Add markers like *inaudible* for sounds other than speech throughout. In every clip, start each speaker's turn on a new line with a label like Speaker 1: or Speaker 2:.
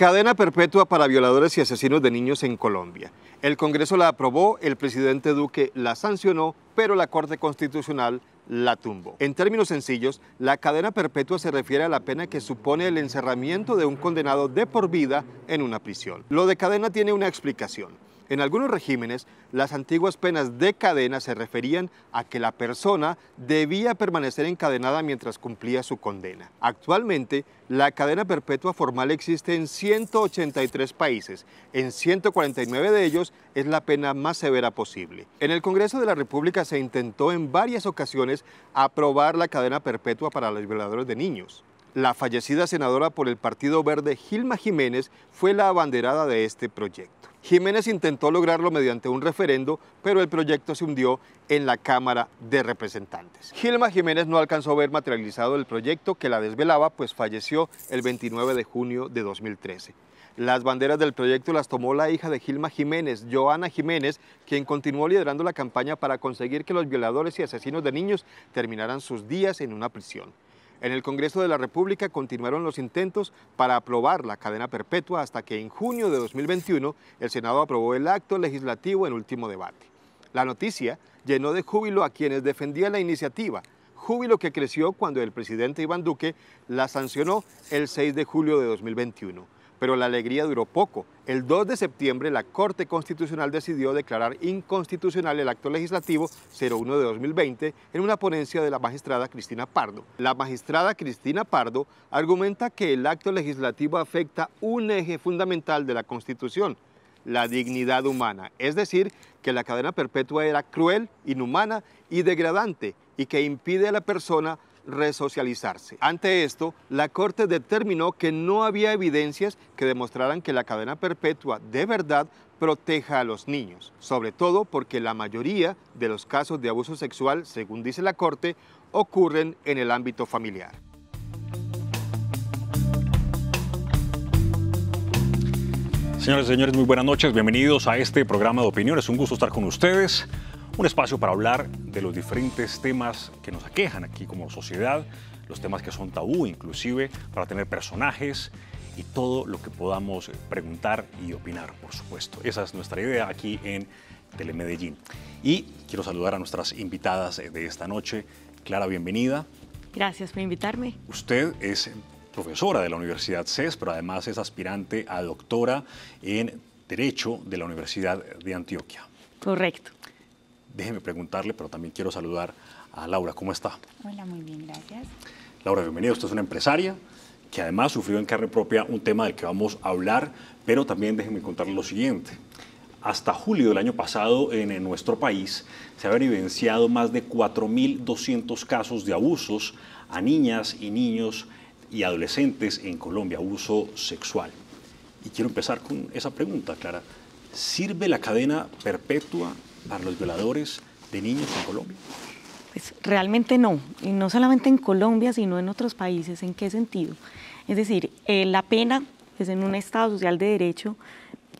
Speaker 1: Cadena perpetua para violadores y asesinos de niños en Colombia. El Congreso la aprobó, el presidente Duque la sancionó, pero la Corte Constitucional la tumbó. En términos sencillos, la cadena perpetua se refiere a la pena que supone el encerramiento de un condenado de por vida en una prisión. Lo de cadena tiene una explicación. En algunos regímenes, las antiguas penas de cadena se referían a que la persona debía permanecer encadenada mientras cumplía su condena. Actualmente, la cadena perpetua formal existe en 183 países. En 149 de ellos es la pena más severa posible. En el Congreso de la República se intentó en varias ocasiones aprobar la cadena perpetua para los violadores de niños. La fallecida senadora por el Partido Verde, Gilma Jiménez, fue la abanderada de este proyecto. Jiménez intentó lograrlo mediante un referendo, pero el proyecto se hundió en la Cámara de Representantes. Gilma Jiménez no alcanzó a ver materializado el proyecto que la desvelaba, pues falleció el 29 de junio de 2013. Las banderas del proyecto las tomó la hija de Gilma Jiménez, Joana Jiménez, quien continuó liderando la campaña para conseguir que los violadores y asesinos de niños terminaran sus días en una prisión. En el Congreso de la República continuaron los intentos para aprobar la cadena perpetua hasta que en junio de 2021 el Senado aprobó el acto legislativo en último debate. La noticia llenó de júbilo a quienes defendían la iniciativa, júbilo que creció cuando el presidente Iván Duque la sancionó el 6 de julio de 2021 pero la alegría duró poco. El 2 de septiembre la Corte Constitucional decidió declarar inconstitucional el acto legislativo 01 de 2020 en una ponencia de la magistrada Cristina Pardo. La magistrada Cristina Pardo argumenta que el acto legislativo afecta un eje fundamental de la Constitución, la dignidad humana, es decir, que la cadena perpetua era cruel, inhumana y degradante y que impide a la persona resocializarse. Ante esto, la Corte determinó que no había evidencias que demostraran que la cadena perpetua de verdad proteja a los niños, sobre todo porque la mayoría de los casos de abuso sexual, según dice la Corte, ocurren en el ámbito familiar.
Speaker 2: Señores y señores, muy buenas noches. Bienvenidos a este programa de opinión. Es un gusto estar con ustedes. Un espacio para hablar de los diferentes temas que nos aquejan aquí como sociedad, los temas que son tabú inclusive, para tener personajes y todo lo que podamos preguntar y opinar, por supuesto. Esa es nuestra idea aquí en Telemedellín. Y quiero saludar a nuestras invitadas de esta noche. Clara, bienvenida.
Speaker 3: Gracias por invitarme.
Speaker 2: Usted es profesora de la Universidad CES, pero además es aspirante a doctora en Derecho de la Universidad de Antioquia. Correcto déjeme preguntarle, pero también quiero saludar a Laura. ¿Cómo está?
Speaker 4: Hola, muy bien, gracias.
Speaker 2: Laura, bienvenida. Usted es una empresaria que además sufrió en carne propia un tema del que vamos a hablar, pero también déjeme contarle lo siguiente. Hasta julio del año pasado en, nuestro país se han evidenciado más de 4.200 casos de abusos a niñas y niños y adolescentes en Colombia, abuso sexual. Y quiero empezar con esa pregunta, Clara. ¿Sirve la cadena perpetua para los violadores de niños en Colombia?
Speaker 3: Pues realmente no, y no solamente en Colombia, sino en otros países. ¿En qué sentido? Es decir, eh, la pena, es pues, en un Estado social de derecho,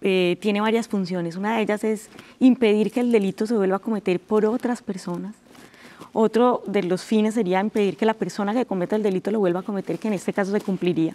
Speaker 3: eh, tiene varias funciones. Una de ellas es impedir que el delito se vuelva a cometer por otras personas. Otro de los fines sería impedir que la persona que cometa el delito lo vuelva a cometer, que en este caso se cumpliría,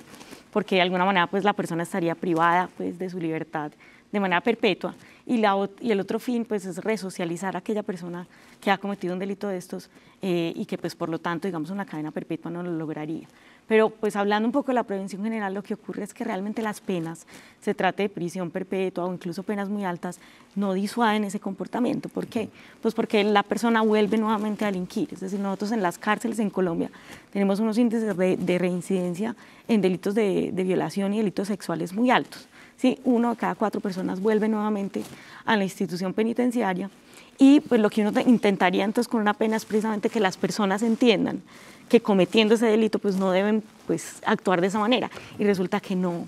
Speaker 3: porque de alguna manera pues la persona estaría privada pues de su libertad de manera perpetua. Y, el otro fin pues, es resocializar a aquella persona que ha cometido un delito de estos eh, y que pues, por lo tanto, digamos, una cadena perpetua no lo lograría. Pero pues hablando un poco de la prevención general, lo que ocurre es que realmente las penas, se trate de prisión perpetua o incluso penas muy altas, no disuaden ese comportamiento. ¿Por qué? Pues porque la persona vuelve nuevamente a delinquir. Es decir, nosotros en las cárceles en Colombia tenemos unos índices de, reincidencia en delitos de violación y delitos sexuales muy altos. ¿sí? Uno de cada cuatro personas vuelve nuevamente a la institución penitenciaria y pues lo que uno intentaría entonces con una pena es precisamente que las personas entiendan que cometiendo ese delito pues no deben pues actuar de esa manera y resulta que no,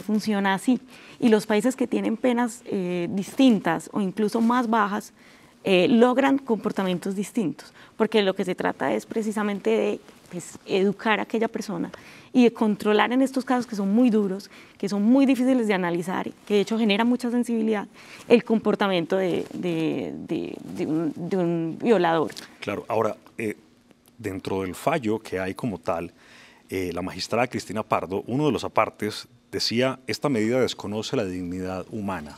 Speaker 3: funciona así. Y los países que tienen penas eh, distintas o incluso más bajas eh, logran comportamientos distintos, porque lo que se trata es precisamente de pues, educar a aquella persona y de controlar en estos casos que son muy duros, que son muy difíciles de analizar, que de hecho genera mucha sensibilidad, el comportamiento de, de, un,
Speaker 2: violador. Claro, ahora, eh, dentro del fallo que hay como tal, eh, la magistrada Cristina Pardo, uno de los apartes, decía, esta medida desconoce la dignidad humana.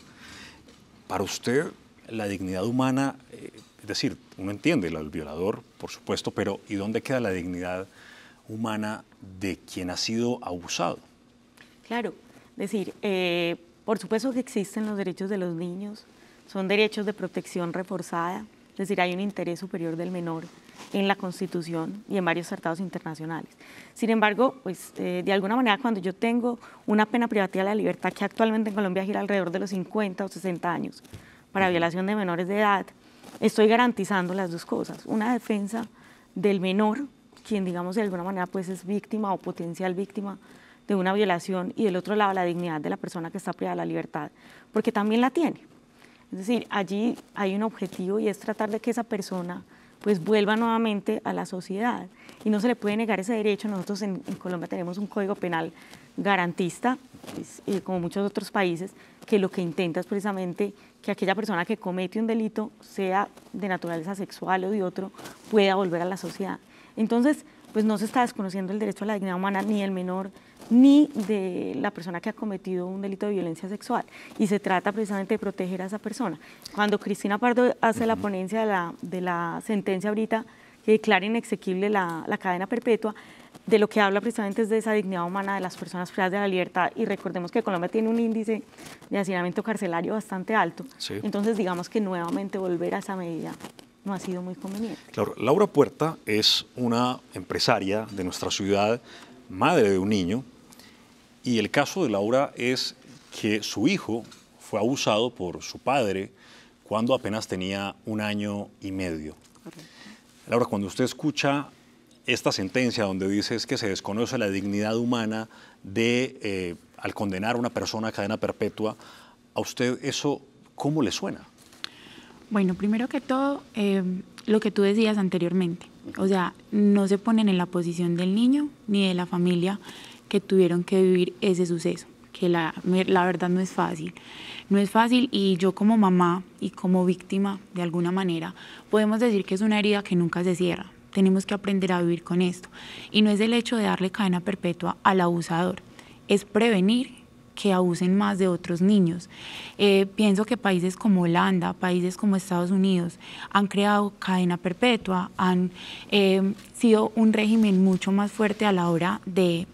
Speaker 2: Para usted, la dignidad humana, eh, es decir, uno entiende el violador, por supuesto, pero ¿y dónde queda la dignidad humana? humana de quien ha sido abusado.
Speaker 3: Claro, decir, eh, por supuesto que existen los derechos de los niños, son derechos de protección reforzada, es decir, hay un interés superior del menor en la Constitución y en varios tratados internacionales. Sin embargo, pues eh, de alguna manera cuando yo tengo una pena privativa de la libertad que actualmente en Colombia gira alrededor de los 50 o 60 años para violación de menores de edad, estoy garantizando las dos cosas, una defensa del menor quien digamos de alguna manera pues es víctima o potencial víctima de una violación y del otro lado la dignidad de la persona que está privada de la libertad, porque también la tiene. Es decir, allí hay un objetivo y es tratar de que esa persona pues vuelva nuevamente a la sociedad y no se le puede negar ese derecho. Nosotros en, Colombia tenemos un código penal garantista, pues, como muchos otros países, que lo que intenta es precisamente que aquella persona que comete un delito, sea de naturaleza sexual o de otro, pueda volver a la sociedad. Entonces, pues no se está desconociendo el derecho a la dignidad humana ni el menor ni de la persona que ha cometido un delito de violencia sexual. Y se trata precisamente de proteger a esa persona. Cuando Cristina Pardo hace la ponencia de la, sentencia ahorita que declara inexequible la, cadena perpetua, de lo que habla precisamente es de esa dignidad humana de las personas privadas de la libertad y recordemos que Colombia tiene un índice de hacinamiento carcelario bastante alto. Entonces digamos que nuevamente volver a esa medida no ha sido muy conveniente.
Speaker 2: Laura Puerta es una empresaria de nuestra ciudad, madre de un niño, y el caso de Laura es que su hijo fue abusado por su padre cuando apenas tenía un año y medio. Laura, cuando usted escucha esta sentencia donde dice que se desconoce la dignidad humana de, eh, al condenar a una persona a cadena perpetua, ¿a usted eso cómo le suena?
Speaker 4: Bueno, primero que todo, em, lo que tú decías anteriormente, o sea, no se ponen en la posición del niño ni de la familia que tuvieron que vivir ese suceso, que la, la verdad no es fácil. No es fácil y yo como mamá y como víctima, de alguna manera, podemos decir que es una herida que nunca se cierra. Tenemos que aprender a vivir con esto. Y no es el hecho de darle cadena perpetua al abusador, es prevenir que abusen más de otros niños. Eh, pienso que países como Holanda, países como Estados Unidos han creado cadena perpetua, han eh, sido un régimen mucho más fuerte a la hora de,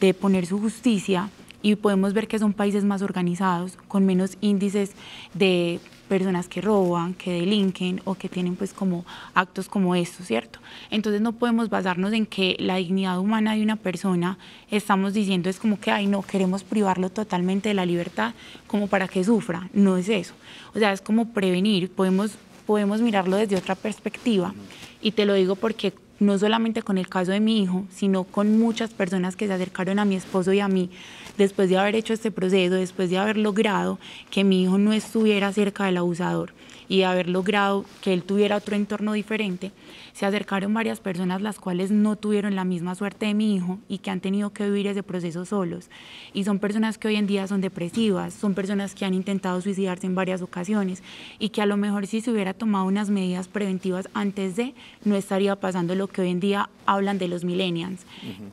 Speaker 4: de poner su justicia y podemos ver que son países más organizados, con menos índices de personas que roban, que delinquen o que tienen pues como actos como estos, ¿cierto? Entonces no podemos basarnos en que la dignidad humana de una persona estamos diciendo es como que, ay, no, queremos privarlo totalmente de la libertad como para que sufra, no es eso. O sea, es como prevenir, podemos, podemos mirarlo desde otra perspectiva y te lo digo porque no solamente con el caso de mi hijo, sino con muchas personas que se acercaron a mi esposo y a mí después de haber hecho este proceso, después de haber logrado que mi hijo no estuviera cerca del abusador y haber logrado que él tuviera otro entorno diferente, se acercaron varias personas las cuales no tuvieron la misma suerte de mi hijo y que han tenido que vivir ese proceso solos. Y son personas que hoy en día son depresivas, son personas que han intentado suicidarse en varias ocasiones y que a lo mejor si se hubiera tomado unas medidas preventivas antes de, no estaría pasando lo que hoy en día hablan de los millennials,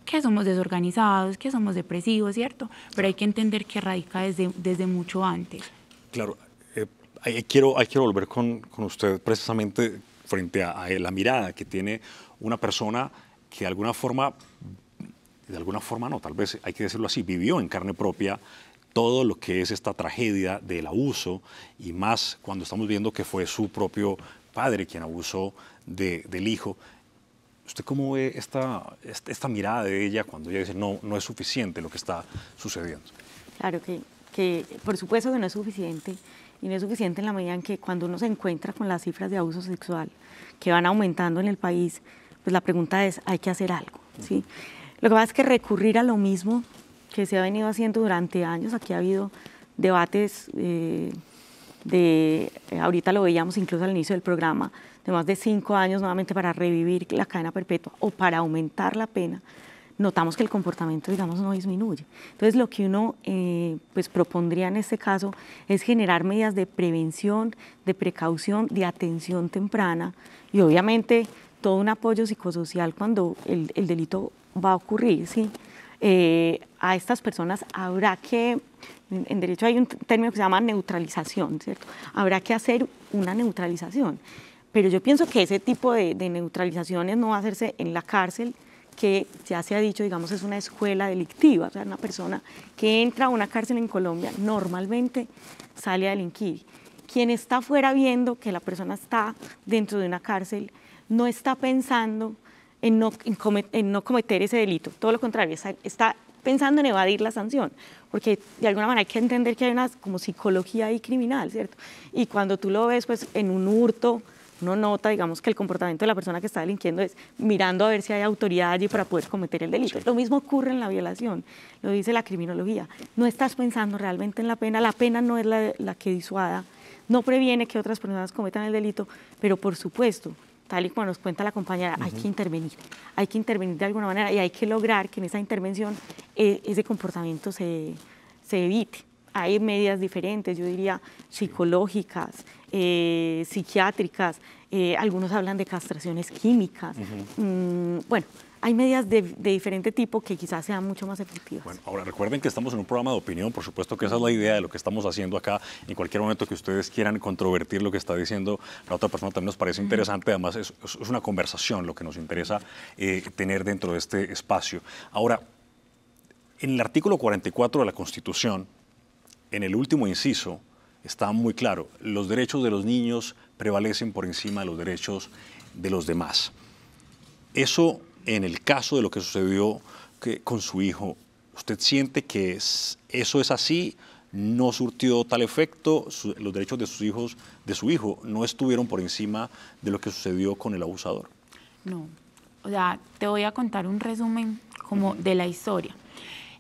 Speaker 4: que somos desorganizados, que somos depresivos, ¿cierto? Pero hay que entender que radica desde, desde mucho antes.
Speaker 2: Claro, ahí eh, quiero, volver con, usted precisamente frente a, la mirada que tiene una persona que de alguna forma, de alguna forma no, tal vez hay que decirlo así, vivió en carne propia todo lo que es esta tragedia del abuso y más cuando estamos viendo que fue su propio padre quien abusó del hijo. ¿Usted cómo ve esta, esta, mirada de ella cuando ella dice no, no es suficiente lo que está sucediendo?
Speaker 3: Claro que, que por supuesto que no es suficiente y no es suficiente en la medida en que cuando uno se encuentra con las cifras de abuso sexual que van aumentando en el país, pues la pregunta es, hay que hacer algo, ¿sí? Lo que pasa es que recurrir a lo mismo que se ha venido haciendo durante años, aquí ha habido debates eh, de, ahorita lo veíamos incluso al inicio del programa, de más de cinco años nuevamente para revivir la cadena perpetua o para aumentar la pena, notamos que el comportamiento, digamos, no disminuye. Entonces, lo que uno eh, pues, propondría en este caso es generar medidas de prevención, de precaución, de atención temprana y obviamente todo un apoyo psicosocial cuando el, delito va a ocurrir, ¿sí? Eh, a estas personas habrá que, en derecho hay un término que se llama neutralización, ¿cierto? Habrá que hacer una neutralización. Pero yo pienso que ese tipo de neutralizaciones no va a hacerse en la cárcel, que ya se ha dicho, digamos, es una escuela delictiva, o sea, una persona que entra a una cárcel en Colombia normalmente sale a delinquir. Quien está fuera viendo que la persona está dentro de una cárcel no está pensando en no, cometer ese delito, todo lo contrario, está, pensando en evadir la sanción, porque de alguna manera hay que entender que hay una como psicología ahí criminal, ¿cierto? Y cuando tú lo ves pues en un hurto uno nota, digamos, que el comportamiento de la persona que está delinquiendo es mirando a ver si hay autoridad allí para poder cometer el delito. Lo mismo ocurre en la violación, lo dice la criminología. No estás pensando realmente en la pena, la pena no es la, que disuada, no previene que otras personas cometan el delito, pero por supuesto, tal y como nos cuenta la compañera, hay que intervenir, hay que intervenir de alguna manera y hay que lograr que en esa intervención eh, ese comportamiento se, se evite hay medidas diferentes, yo diría psicológicas, eh, psiquiátricas, eh, algunos hablan de castraciones químicas. Mm, bueno, hay medidas de, diferente tipo que quizás sean mucho más efectivas.
Speaker 2: Bueno, ahora recuerden que estamos en un programa de opinión, por supuesto que esa es la idea de lo que estamos haciendo acá. En cualquier momento que ustedes quieran controvertir lo que está diciendo la otra persona también nos parece interesante, además es, una conversación lo que nos interesa eh, tener dentro de este espacio. Ahora, en el artículo 44 de la Constitución, en el último inciso, está muy claro. Los derechos de los niños prevalecen por encima de los derechos de los demás. Eso en el caso de lo que sucedió con su hijo, ¿usted siente que eso es así? ¿No surtió tal efecto? ¿Los derechos de sus hijos, de su hijo, no estuvieron por encima de lo que sucedió con el abusador?
Speaker 4: No. O sea, te voy a contar un resumen como de la historia.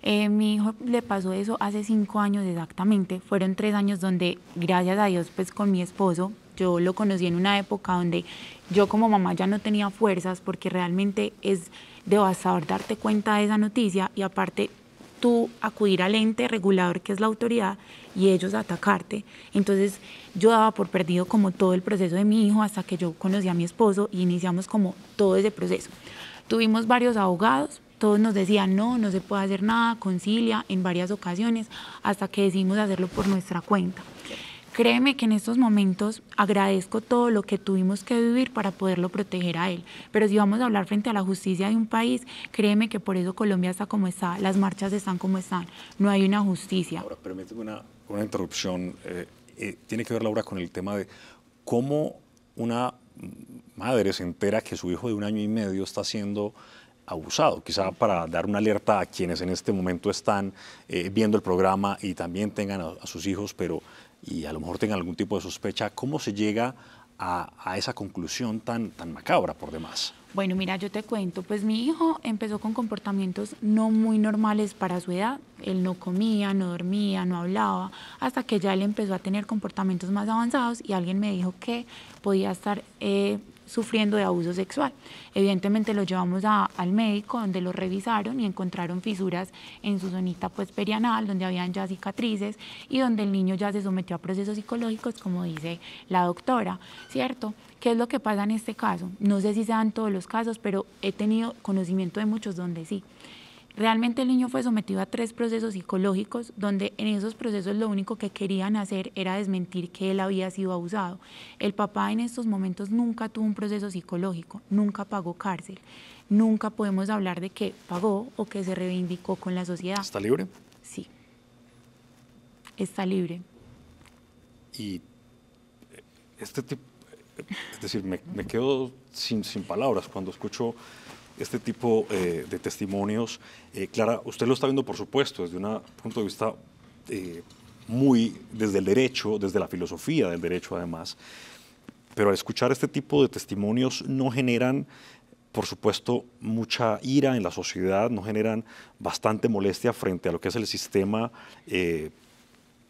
Speaker 4: Eh, mi hijo le pasó eso hace cinco años exactamente. Fueron tres años donde, gracias a Dios, pues con mi esposo, yo lo conocí en una época donde yo como mamá ya no tenía fuerzas porque realmente es devastador darte cuenta de esa noticia y aparte tú acudir al ente regulador que es la autoridad y ellos atacarte. Entonces yo daba por perdido como todo el proceso de mi hijo hasta que yo conocí a mi esposo y iniciamos como todo ese proceso. Tuvimos varios abogados, todos nos decían, no, no se puede hacer nada, concilia en varias ocasiones, hasta que decidimos hacerlo por nuestra cuenta. Créeme que en estos momentos agradezco todo lo que tuvimos que vivir para poderlo proteger a él. Pero si vamos a hablar frente a la justicia de un país, créeme que por eso Colombia está como está, las marchas están como están, no hay una justicia. Ahora, permíteme una,
Speaker 2: interrupción. Eh, eh, tiene que ver, Laura, con el tema de cómo una madre se entera que su hijo de un año y medio está siendo abusado, quizá para dar una alerta a quienes en este momento están eh, viendo el programa y también tengan a, sus hijos, pero y a lo mejor tengan algún tipo de sospecha, ¿cómo se llega a, esa conclusión tan, tan macabra por demás?
Speaker 4: Bueno, mira, yo te cuento, pues mi hijo empezó con comportamientos no muy normales para su edad. Él no comía, no dormía, no hablaba, hasta que ya él empezó a tener comportamientos más avanzados y alguien me dijo que podía estar eh, sufriendo de abuso sexual. Evidentemente lo llevamos al médico donde lo revisaron y encontraron fisuras en su zonita pues perianal, donde habían ya cicatrices y donde el niño ya se sometió a procesos psicológicos, como dice la doctora, ¿cierto? ¿Qué es lo que pasa en este caso? No sé si sean todos los casos, pero he tenido conocimiento de muchos donde sí. Realmente el niño fue sometido a tres procesos psicológicos donde en esos procesos lo único que querían hacer era desmentir que él había sido abusado. El papá en estos momentos nunca tuvo un proceso psicológico, nunca pagó cárcel, nunca podemos hablar de que pagó o que se reivindicó con la sociedad. ¿Está
Speaker 2: libre? Sí,
Speaker 4: está libre.
Speaker 2: Y eh, este tipo, es decir, me, me quedo sin, sin palabras cuando escucho este tipo eh, de testimonios. Eh, Clara, usted lo está viendo, por supuesto, desde un punto de vista eh, muy, desde el derecho, desde la filosofía del derecho además, pero al escuchar este tipo de testimonios no generan, por supuesto, mucha ira en la sociedad, no generan bastante molestia frente a lo que es el sistema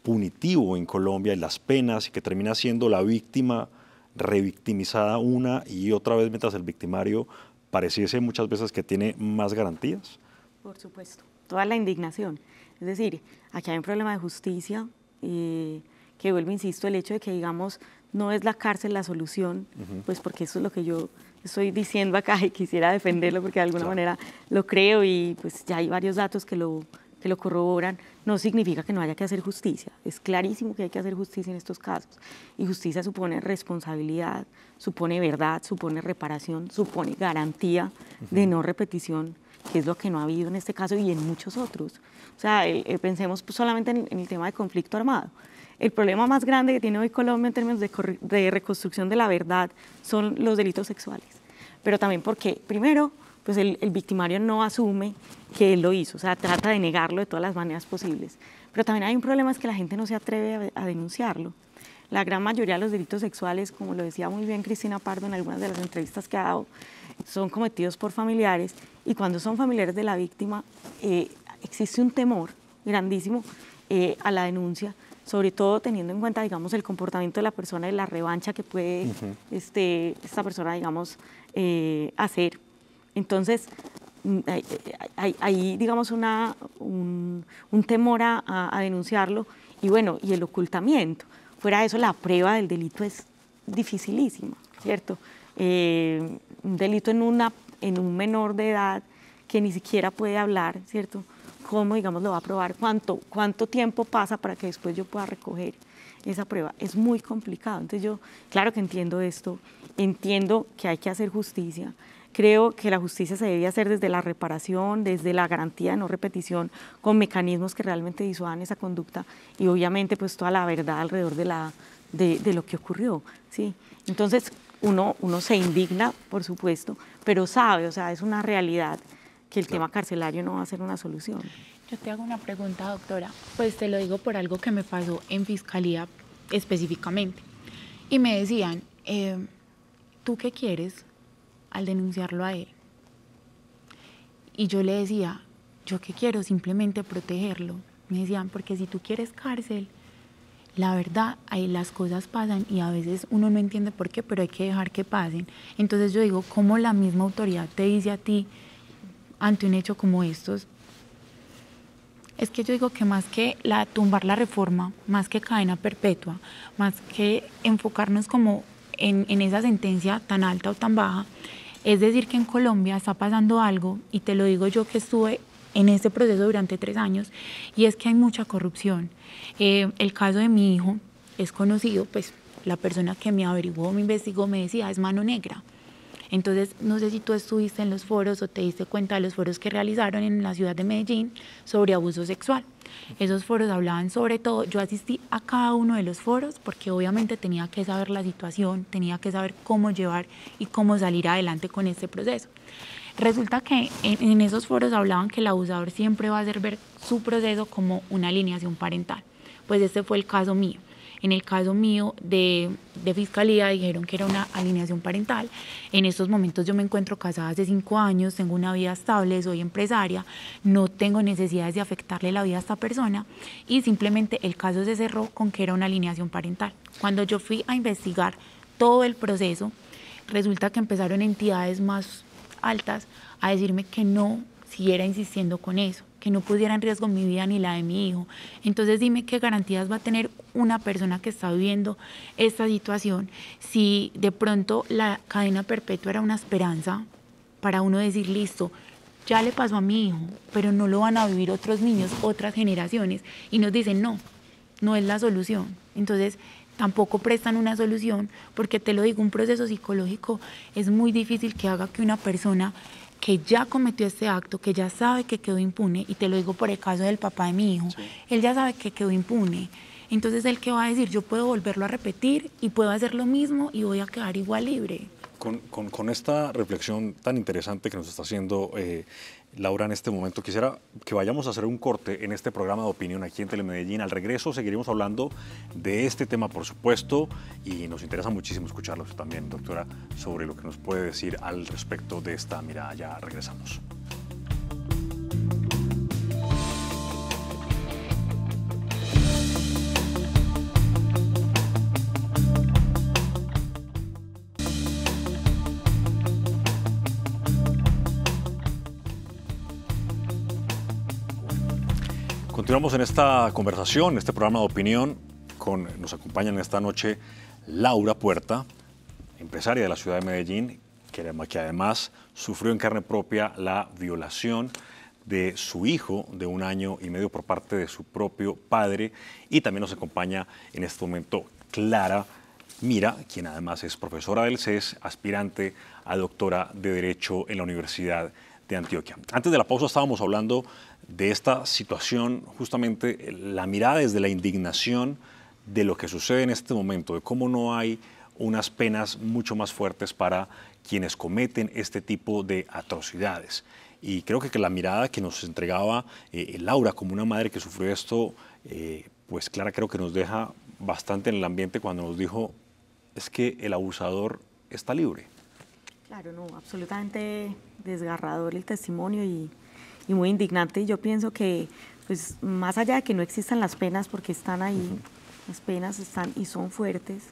Speaker 2: punitivo en Colombia y las penas y que termina siendo la víctima revictimizada una y otra vez mientras el victimario pareciese muchas veces que tiene más garantías.
Speaker 3: Por supuesto, toda la indignación. Es decir, aquí hay un problema de justicia y que vuelvo, insisto, el hecho de que digamos no es la cárcel la solución, pues porque eso es lo que yo estoy diciendo acá y quisiera defenderlo porque de alguna manera lo creo y pues ya hay varios datos que lo, que lo corroboran, no significa que no haya que hacer justicia. Es clarísimo que hay que hacer justicia en estos casos. Y justicia supone responsabilidad, supone verdad, supone reparación, supone garantía de no repetición, que es lo que no ha habido en este caso y en muchos otros. O sea, eh, eh, pensemos pues solamente en, el tema de conflicto armado. El problema más grande que tiene hoy Colombia en términos de, de reconstrucción de la verdad son los delitos sexuales. Pero también porque, primero, pues el, victimario no asume que él lo hizo, o sea, trata de negarlo de todas las maneras posibles. Pero también hay un problema, es que la gente no se atreve a, denunciarlo. La gran mayoría de los delitos sexuales, como lo decía muy bien Cristina Pardo en algunas de las entrevistas que ha dado, son cometidos por familiares y cuando son familiares de la víctima eh, existe un temor grandísimo eh, a la denuncia, sobre todo teniendo en cuenta, digamos, el comportamiento de la persona y la revancha que puede este, esta persona, digamos, eh, hacer. Entonces, mm, hay, digamos, una, un, temor a, a, denunciarlo y bueno, y el ocultamiento. Fuera de eso, la prueba del delito es dificilísima, ¿cierto? Eh, un delito en, una, en un menor de edad que ni siquiera puede hablar, ¿cierto? ¿Cómo, digamos, lo va a probar? ¿Cuánto, cuánto tiempo pasa para que después yo pueda recoger esa prueba? Es muy complicado. Entonces yo, claro que entiendo esto, entiendo que hay que hacer justicia, Creo que la justicia se debe hacer desde la reparación, desde la garantía de no repetición, con mecanismos que realmente disuadan esa conducta y obviamente pues toda la verdad alrededor de, la, de, lo que ocurrió. ¿sí? Entonces uno, uno se indigna, por supuesto, pero sabe, o sea, es una realidad que el tema
Speaker 4: carcelario no
Speaker 3: va a ser una solución.
Speaker 4: Yo te hago una pregunta, doctora. Pues te lo digo por algo que me pasó en fiscalía específicamente. Y me decían, eh, ¿tú qué quieres? al denunciarlo a él. Y yo le decía, yo que quiero simplemente protegerlo. Me decían, porque si tú quieres cárcel, la verdad, ahí las cosas pasan y a veces uno no entiende por qué, pero hay que dejar que pasen. Entonces yo digo, ¿cómo la misma autoridad te dice a ti ante un hecho como estos? Es que yo digo que más que la, tumbar la reforma, más que cadena perpetua, más que enfocarnos como en, en esa sentencia tan alta o tan baja, es decir, que en Colombia está pasando algo, y te lo digo yo que estuve en este proceso durante tres años, y es que hay mucha corrupción. Eh, el caso de mi hijo es conocido, pues la persona que me averiguó, me investigó, me decía, es mano negra. Entonces, no sé si tú estuviste en los foros o te diste cuenta de los foros que realizaron en la ciudad de Medellín sobre abuso sexual. Esos foros hablaban sobre todo, yo asistí a cada uno de los foros porque obviamente tenía que saber la situación, tenía que saber cómo llevar y cómo salir adelante con este proceso. Resulta que en, esos foros hablaban que el abusador siempre va a hacer ver su proceso como una alineación parental. Pues este fue el caso mío. En el caso mío de, fiscalía dijeron que era una alineación parental. En estos momentos yo me encuentro casada hace cinco años, tengo una vida estable, soy empresaria, no tengo necesidades de afectarle la vida a esta persona y simplemente el caso se cerró con que era una alineación parental. Cuando yo fui a investigar todo el proceso, resulta que empezaron entidades más altas a decirme que no siguiera insistiendo con eso, que no pudiera en riesgo mi vida ni la de mi hijo. Entonces dime qué garantías va a tener una persona que está viviendo esta situación si de pronto la cadena perpetua era una esperanza para uno decir, listo, ya le pasó a mi hijo, pero no lo van a vivir otros niños, otras generaciones, y nos dicen, no, no es la solución. Entonces, tampoco prestan una solución, porque te lo digo, un proceso psicológico es muy difícil que haga que una persona que ya cometió ese acto, que ya sabe que quedó impune, y te lo digo por el caso del papá de mi hijo, él ya sabe que quedó impune. Entonces, ¿él qué va a decir? Yo puedo volverlo a repetir y puedo hacer lo mismo y voy a quedar igual libre.
Speaker 2: Con, esta reflexión tan interesante que nos está haciendo eh, Laura, en este momento quisiera que vayamos a hacer un corte en este programa de opinión aquí en Telemedellín. Al regreso seguiremos hablando de este tema, por supuesto, y nos interesa muchísimo escucharlos también, doctora, sobre lo que nos puede decir al respecto de esta mirada. Ya regresamos. Continuamos en esta conversación, en este programa de opinión. Con, nos acompañan esta noche Laura Puerta, empresaria de la ciudad de Medellín, que además sufrió en carne propia la violación de su hijo de un año y medio por parte de su propio padre. Y también nos acompaña en este momento Clara Mira, quien además es profesora del CES, aspirante a doctora de Derecho en la Universidad de Antioquia. Antes de la pausa estábamos hablando de esta situación, justamente la mirada es de la indignación de lo que sucede en este momento, de cómo no hay unas penas mucho más fuertes para quienes cometen este tipo de atrocidades. Y creo que la mirada que nos entregaba eh, Laura como una madre que sufrió esto, eh, pues Clara creo que nos deja bastante en el ambiente cuando nos dijo, es que el abusador está libre.
Speaker 3: Claro, no, absolutamente desgarrador el testimonio y y muy indignante. Y yo pienso que, pues, más allá de que no existan las penas, porque están ahí, las penas están y son fuertes,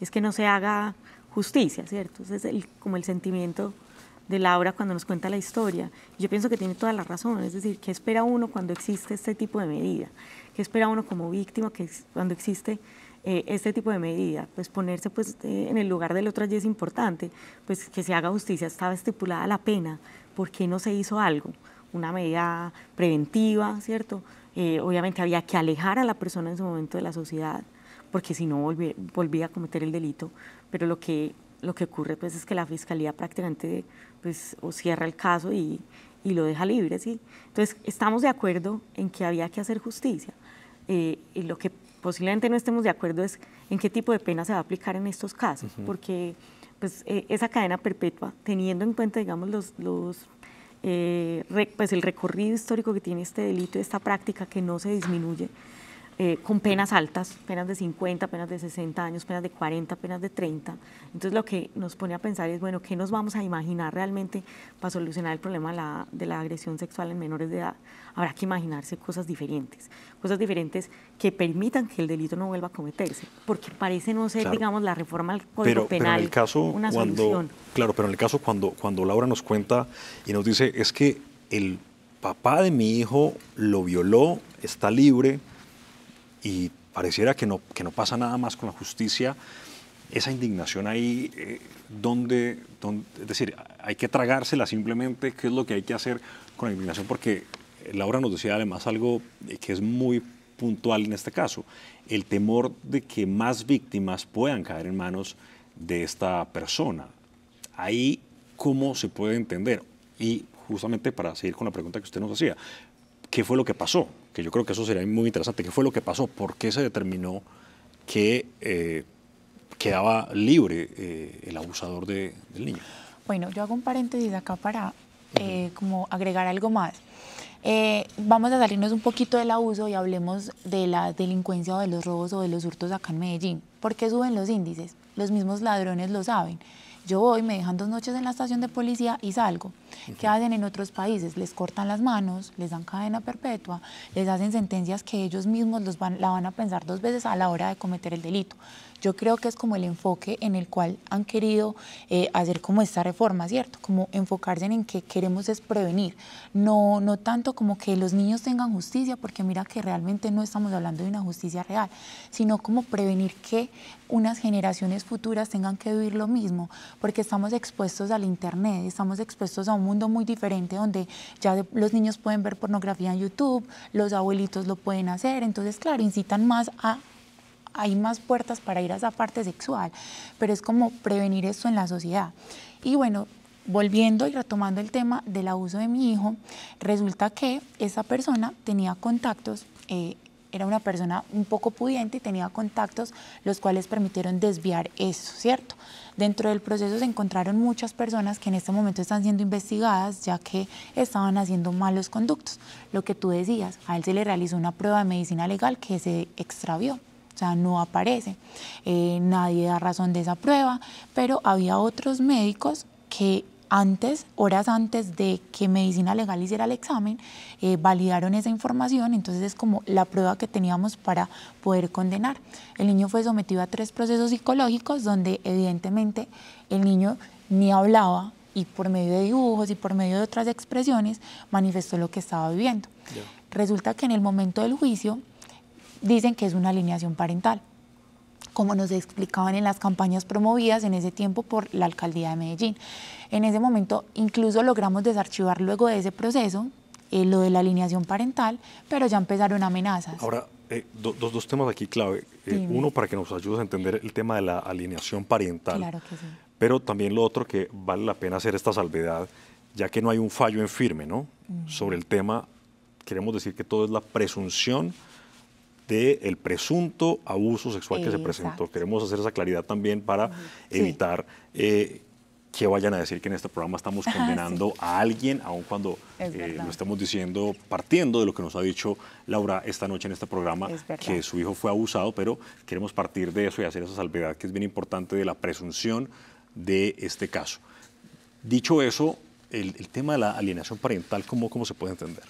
Speaker 3: es que no se haga justicia, ¿cierto? Ese es el, como el sentimiento de Laura cuando nos cuenta la historia. Yo pienso que tiene toda la razón, es decir, ¿qué espera uno cuando existe este tipo de medida? ¿Qué espera uno como víctima que, cuando existe eh, este tipo de medida? Pues ponerse pues, eh, en el lugar del otro allí es importante, pues que se haga justicia, estaba estipulada la pena, ¿por qué no se hizo algo? una medida preventiva, ¿cierto? Eh, obviamente había que alejar a la persona en su momento de la sociedad, porque si no volvía, a cometer el delito, pero lo que, lo que ocurre pues es que la fiscalía prácticamente pues o cierra el caso y, y lo deja libre, ¿sí? Entonces estamos de acuerdo en que había que hacer justicia, eh, y lo que posiblemente no estemos de acuerdo es en qué tipo de pena se va a aplicar en estos casos, porque pues eh, esa cadena perpetua, teniendo en cuenta, digamos, los, los eh, pues el recorrido histórico que tiene este delito, esta práctica que no se disminuye, eh, con penas altas, penas de 50, penas de 60 años, penas de 40, penas de 30. Entonces lo que nos pone a pensar es, bueno, ¿qué nos vamos a imaginar realmente para solucionar el problema de la agresión sexual en menores de edad? Habrá que imaginarse cosas diferentes, cosas diferentes que permitan que el delito no vuelva a cometerse, porque parece no ser, digamos, la reforma al Código Penal en el caso, una cuando,
Speaker 2: Claro, pero en el caso cuando, cuando Laura nos cuenta y nos dice, es que el papá de mi hijo lo violó, está libre, y pareciera que no, que no pasa nada más con la justicia, esa indignación ahí, eh, donde, es decir, hay que tragársela simplemente, qué es lo que hay que hacer con la indignación, porque Laura nos decía además algo eh, que es muy puntual en este caso, el temor de que más víctimas puedan caer en manos de esta persona. Ahí, ¿cómo se puede entender? Y justamente para seguir con la pregunta que usted nos hacía, ¿qué fue lo que pasó? que yo creo que eso sería muy interesante. ¿Qué fue lo que pasó? ¿Por qué se determinó que eh, quedaba libre eh, el abusador del niño?
Speaker 4: Bueno, yo hago un paréntesis acá para eh, como agregar algo más. vamos a salirnos un poquito del abuso y hablemos de la delincuencia o de los robos o de los hurtos acá en Medellín. ¿Por qué suben los índices? Los mismos ladrones lo saben. Yo voy, me dejan dos noches en la estación de policía y salgo que hacen en otros países. Les cortan las manos, les dan cadena perpetua, les hacen sentencias que ellos mismos los la van a pensar dos veces a la hora de cometer el delito. Yo creo que es como el enfoque en el cual han querido eh, hacer como esta reforma, ¿cierto? Como enfocarse en, que queremos es prevenir, no, no tanto como que los niños tengan justicia, porque mira que realmente no estamos hablando de una justicia real, sino como prevenir que unas generaciones futuras tengan que vivir lo mismo, porque estamos expuestos al Internet, estamos expuestos a mundo muy diferente donde ya los niños pueden ver pornografía en YouTube, los abuelitos lo pueden hacer, entonces claro, incitan más a hay más puertas para ir a esa parte sexual, pero es como prevenir esto en la sociedad. Y bueno, volviendo y retomando el tema del abuso de mi hijo, resulta que esa persona tenía contactos eh, era una persona un poco pudiente y tenía contactos los cuales permitieron desviar eso, ¿cierto? Dentro del proceso se encontraron muchas personas que en este momento están siendo investigadas ya que estaban haciendo malos conductos. Lo que tú decías, a él se le realizó una prueba de medicina legal que se extravió. O sea, no aparece. Eh, nadie da razón de esa prueba, pero había otros médicos que antes, horas antes de que Medicina Legal hiciera el examen, eh, validaron esa información, entonces es como la prueba que teníamos para poder condenar. El niño fue sometido a tres procesos psicológicos donde evidentemente el niño ni hablaba y por medio de dibujos y por medio de otras expresiones manifestó lo que estaba viviendo. Resulta que en el momento del juicio dicen que es una alineación parental como nos explicaban en las campañas promovidas en ese tiempo por la alcaldía de Medellín. En ese momento incluso logramos desarchivar luego de ese proceso eh, lo de la alineación parental, pero ya empezaron amenazas. Ahora,
Speaker 2: eh, dos temas aquí clave. Eh, uno, para que nos ayudes a entender el tema de la alineación parental. Pero también lo otro que vale la pena hacer esta salvedad, ya que no hay un fallo en firme, ¿no? Sobre el tema, queremos decir que todo es la presunción del presunto abuso sexual que se presentó. Queremos hacer esa claridad también para evitar que vayan a decir que en este programa estamos *laughs* ah, condenando a alguien, aun cuando eh, lo estamos diciendo partiendo de lo que nos ha dicho Laura esta noche en este programa, que su hijo fue abusado, pero queremos partir de eso y hacer esa salvedad que es bien importante de la presunción de este caso. Dicho eso, el, tema de la alienación parental, ¿cómo, cómo se puede entender?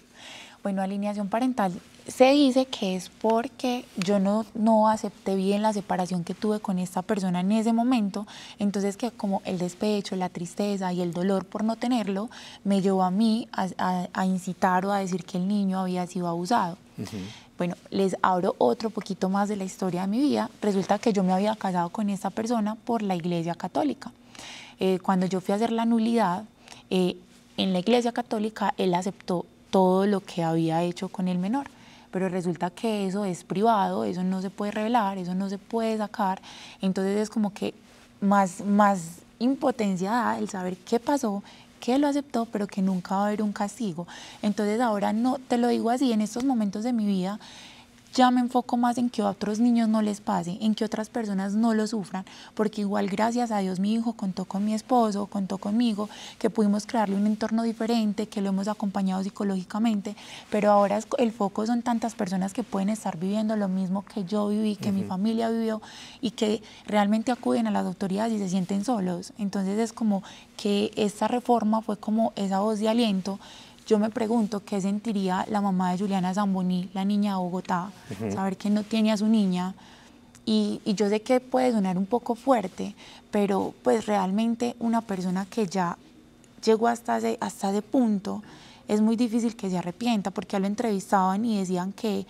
Speaker 4: Bueno, alineación parental se dice que es porque yo no, no acepté bien la separación que tuve con esta persona en ese momento, entonces que como el despecho, la tristeza y el dolor por no tenerlo me llevó a mí a, a, incitar o a decir que el niño había sido abusado. Bueno, les abro otro poquito más de la historia de mi vida. Resulta que yo me había casado con esta persona por la Iglesia Católica. Eh, cuando yo fui a hacer la nulidad, eh, en la Iglesia Católica él aceptó todo lo que había hecho con el menor. Pero resulta que eso es privado, eso no se puede revelar, eso no se puede sacar. Entonces es como que más, más impotencia da el saber qué pasó, que lo aceptó, pero que nunca va a haber un castigo. Entonces ahora no, te lo digo así, en estos momentos de mi vida ya me enfoco más en que a otros niños no les pase, en que otras personas no lo sufran, porque igual gracias a Dios mi hijo contó con mi esposo, contó conmigo, que pudimos crearle un entorno diferente, que lo hemos acompañado psicológicamente, pero ahora el foco son tantas personas que pueden estar viviendo lo mismo que yo viví, que mi familia vivió y que realmente acuden a las autoridades y se sienten solos. Entonces es como que esta reforma fue como esa voz de aliento yo me pregunto qué sentiría la mamá de Juliana Zamboni, la niña de Bogotá, saber que no tiene a su niña. Y, yo sé que puede sonar un poco fuerte, pero pues realmente una persona que ya llegó hasta ese, hasta ese punto, es muy difícil que se arrepienta, porque ya lo entrevistaban y decían que,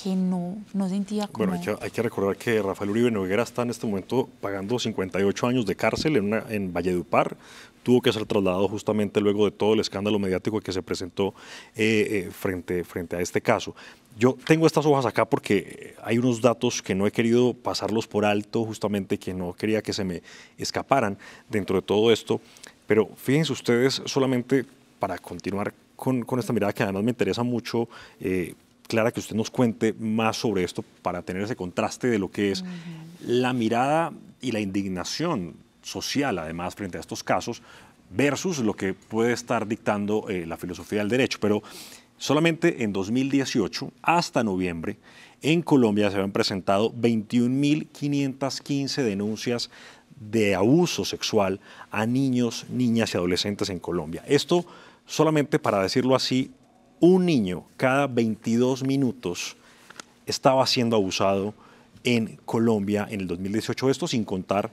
Speaker 4: que no, no sentía como... Bueno,
Speaker 2: hay que, recordar que Rafael Uribe Noguera está en este momento pagando 58 años de cárcel en, en Valledupar tuvo que ser trasladado justamente luego de todo el escándalo mediático que se presentó eh, eh, frente, frente a este caso. Yo tengo estas hojas acá porque hay unos datos que no he querido pasarlos por alto, justamente que no quería que se me escaparan dentro de todo esto, pero fíjense ustedes solamente para continuar con, esta mirada que además me interesa mucho. Eh, Clara, que usted nos cuente más sobre esto para tener ese contraste de lo que es la mirada y la indignación social, además, frente a estos casos, versus lo que puede estar dictando eh, la filosofía del derecho. Pero solamente en 2018, hasta noviembre, en Colombia se habían presentado 21.515 denuncias de abuso sexual a niños, niñas y adolescentes en Colombia. Esto, solamente para decirlo así, un niño cada 22 minutos estaba siendo abusado en Colombia en el 2018, esto sin contar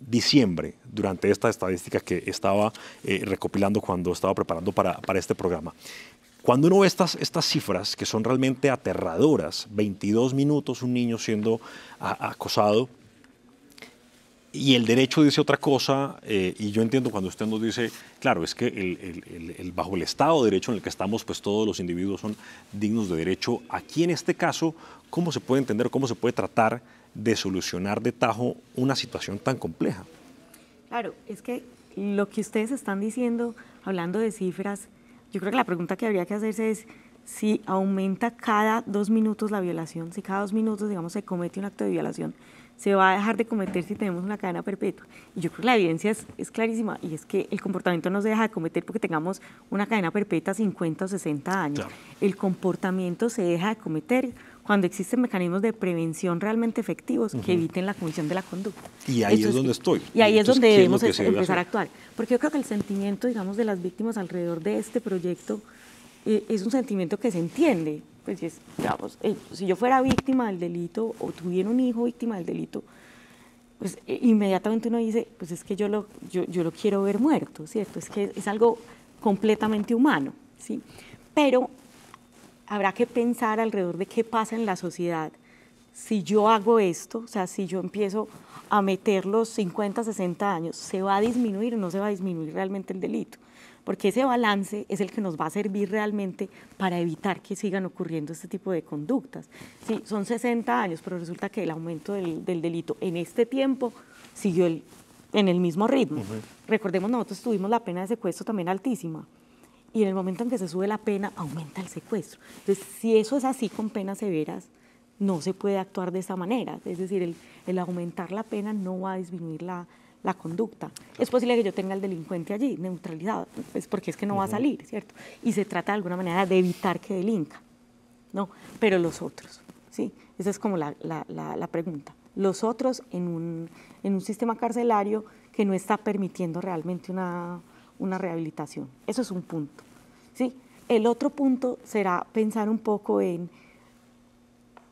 Speaker 2: diciembre durante esta estadística que estaba eh, recopilando cuando estaba preparando para, este programa. Cuando uno ve estas, estas cifras que son realmente aterradoras, 22 minutos un niño siendo acosado y el derecho dice otra cosa, eh, y yo entiendo cuando usted nos dice, claro, es que el, bajo el Estado de Derecho en el que estamos, pues todos los individuos son dignos de derecho. Aquí en este caso, ¿cómo se puede entender, cómo se puede tratar de solucionar de tajo una situación tan compleja?
Speaker 3: Claro, es que lo que ustedes están diciendo, hablando de cifras, yo creo que la pregunta que habría que hacerse es si aumenta cada dos minutos la violación, si cada dos minutos, digamos, se comete un acto de violación se va a dejar de cometer si tenemos una cadena perpetua. Y yo creo que la evidencia es, clarísima y es que el comportamiento no se deja de cometer porque tengamos una cadena perpetua 50 o 60 años. El comportamiento se deja de cometer cuando existen mecanismos de prevención realmente efectivos que eviten la comisión de la conducta.
Speaker 2: Y ahí es donde estoy. Y ahí es donde debemos empezar a
Speaker 3: actuar. Porque yo creo que el sentimiento, digamos, de las víctimas alrededor de este proyecto eh, es un sentimiento que se entiende. Pues eh, si yo fuera víctima del delito o tuviera un hijo víctima del delito, pues eh, inmediatamente uno dice, pues es que yo lo, yo, lo quiero ver muerto, ¿cierto? Es que es, algo completamente humano, ¿sí? Pero habrá que pensar alrededor de qué pasa en la sociedad si yo hago esto, o sea, si yo empiezo a meter los 50, 60 años, ¿se va a disminuir o no se va a disminuir realmente el delito? porque ese balance es el que nos va a servir realmente para evitar que sigan ocurriendo este tipo de conductas. Sí, son 60 años, pero resulta que el aumento del, delito en este tiempo siguió en el mismo ritmo. Recordemos, nosotros tuvimos la pena de secuestro también altísima y en el momento en que se sube la pena, aumenta el secuestro. Entonces, si eso es así con penas severas, no se puede actuar de esa manera. Es decir, el, el aumentar la pena no va a disminuir la, la conducta. Es posible que yo tenga al delincuente allí, neutralizado, pues, porque es que no va a salir, ¿cierto? Y se trata de alguna manera de evitar que delinca, ¿no? Pero los otros, ¿sí? Esa es como la, pregunta. Los otros en un, en un sistema carcelario que no está permitiendo realmente una, rehabilitación. Eso es un punto, ¿sí? El otro punto será pensar un poco en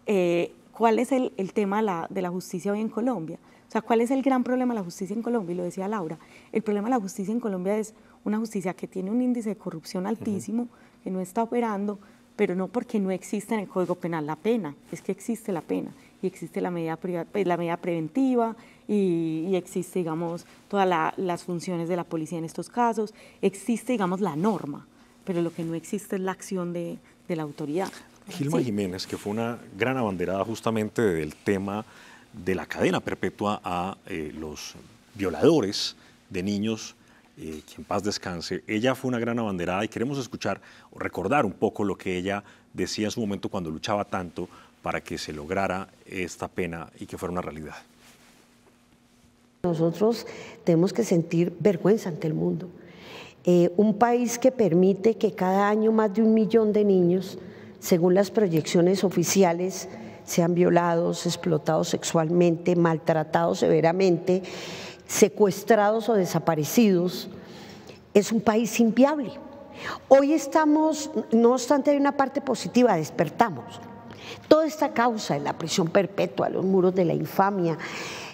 Speaker 3: eh, cuál es el, tema de la justicia hoy en Colombia. ¿cuál es el gran problema de la justicia en Colombia? Y lo decía Laura, el problema de la justicia en Colombia es una justicia que tiene un índice de corrupción altísimo, que no está operando, pero no porque no exista en el Código Penal la pena, es que existe la pena y existe la medida, pues, la medida preventiva y, existe, digamos, todas las funciones de la policía en estos casos, existe, digamos, la norma, pero lo que no existe es la acción de, la autoridad.
Speaker 2: Gilma Jiménez, que fue una gran abanderada justamente del tema de la cadena perpetua a eh, los violadores de niños, quien eh, que en paz descanse. Ella fue una gran abanderada y queremos escuchar o recordar un poco lo que ella decía en su momento cuando luchaba tanto para que se lograra esta pena y que fuera una realidad.
Speaker 3: Nosotros tenemos que sentir vergüenza ante el mundo. Eh, un país que permite que cada año más de un millón de niños, según las proyecciones oficiales, sean violados, explotados sexualmente, maltratados severamente, secuestrados o desaparecidos, es un país inviable. Hoy estamos, no obstante hay una parte positiva, despertamos. Toda esta causa de la prisión perpetua, los muros de la infamia,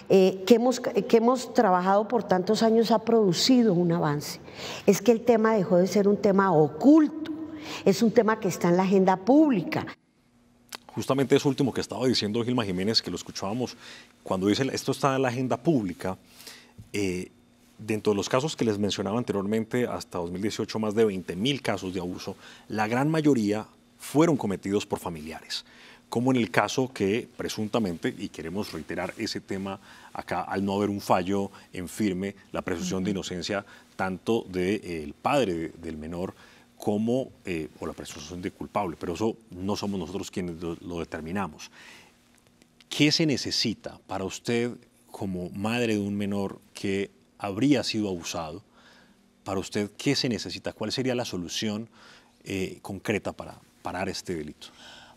Speaker 3: eh, que hemos trabajado por tantos años ha producido un avance. Es que el tema dejó de ser un tema oculto, es un tema que está en la agenda pública
Speaker 2: justamente eso último que estaba diciendo Gilma Jiménez, que lo escuchábamos, cuando dice esto está en la agenda pública, eh, dentro de los casos que les mencionaba anteriormente, hasta 2018 más de 20.000 casos de abuso, la gran mayoría fueron cometidos por familiares, como en el caso que presuntamente, y queremos reiterar ese tema acá, al no haber un fallo en firme, la presunción de inocencia tanto del de, padre del menor, como, eh, o la presunción de culpable, pero eso no somos nosotros quienes lo, determinamos. ¿Qué se necesita para usted como madre de un menor que habría sido abusado? Para usted, ¿qué se necesita? ¿Cuál sería la solución eh, concreta para parar este delito?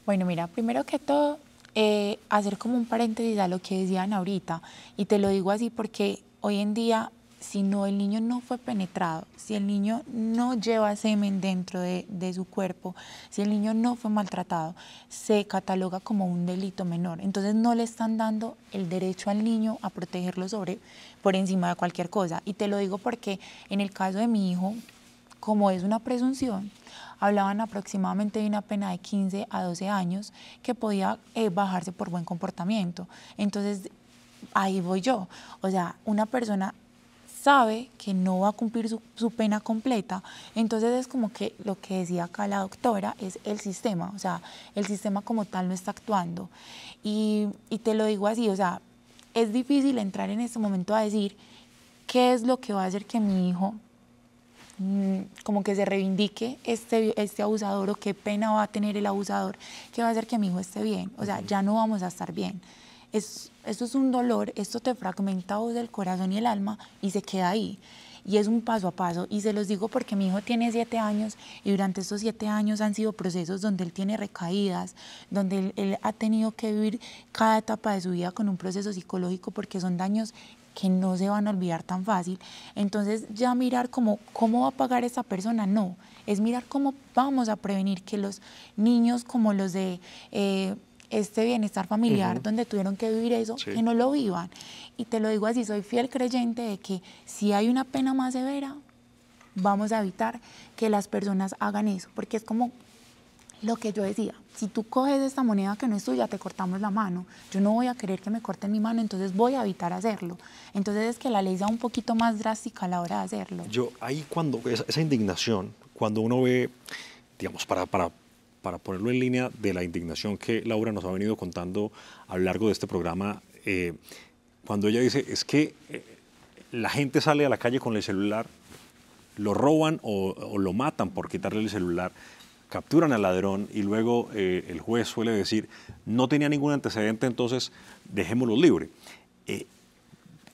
Speaker 4: Bueno, mira, primero que todo, eh, hacer como un paréntesis a lo que decían ahorita, y te lo digo así porque hoy en día si no el niño no fue penetrado, si el niño no lleva semen dentro de, su cuerpo, si el niño no fue maltratado, se cataloga como un delito menor. Entonces no le están dando el derecho al niño a protegerlo sobre, por encima de cualquier cosa. Y te lo digo porque en el caso de mi hijo, como es una presunción, hablaban aproximadamente de una pena de 15 a 12 años que podía eh, bajarse por buen comportamiento. Entonces, ahí voy yo. O sea, una persona sabe que no va a cumplir su, pena completa. Entonces es como que lo que decía acá la doctora es el sistema, o sea, el sistema como tal no está actuando. Y, y te lo digo así, o sea, es difícil entrar en este momento a decir qué es lo que va a hacer que mi hijo mm, como que se reivindique este, este abusador o qué pena va a tener el abusador qué va a hacer que mi hijo esté bien. O sea, ya no vamos a estar bien es, esto es un dolor, esto te fragmenta vos el corazón y el alma y se queda ahí. Y es un paso a paso. Y se los digo porque mi hijo tiene siete años y durante esos siete años han sido procesos donde él tiene recaídas, donde él, ha tenido que vivir cada etapa de su vida con un proceso psicológico porque son daños que no se van a olvidar tan fácil. Entonces ya mirar como, cómo va a pagar esa persona, no, es mirar cómo vamos a prevenir que los niños como los de eh, este bienestar familiar donde tuvieron que vivir eso, que no lo vivan. Y te lo digo así, soy fiel creyente de que si hay una pena más severa, vamos a evitar que las personas hagan eso, porque es como lo que yo decía, si tú coges esta moneda que no es tuya, te cortamos la mano. Yo no voy a querer que me corten mi mano, entonces voy a evitar hacerlo. Entonces es que la ley sea un poquito más drástica a la hora de hacerlo.
Speaker 2: Yo ahí cuando esa, esa indignación, cuando uno ve, digamos, para, para para ponerlo en línea de la indignación que Laura nos ha venido contando a lo largo de este programa, eh, cuando ella dice, es que eh, la gente sale a la calle con el celular, lo roban o, lo matan por quitarle el celular, capturan al ladrón y luego eh, el juez suele decir, no tenía ningún antecedente, entonces dejémoslo libre.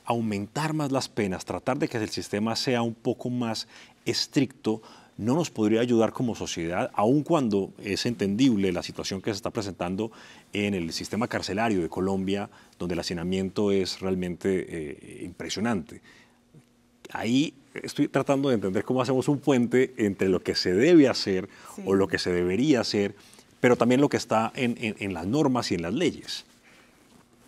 Speaker 2: aumentar más las penas, tratar de que el sistema sea un poco más estricto, no nos podría ayudar como sociedad, aun cuando es entendible la situación que se está presentando en el sistema carcelario de Colombia, donde el hacinamiento es realmente eh, impresionante. Ahí estoy tratando de entender cómo hacemos un puente entre lo que se debe hacer o lo que se debería hacer, pero también lo que está en, las normas y en las leyes.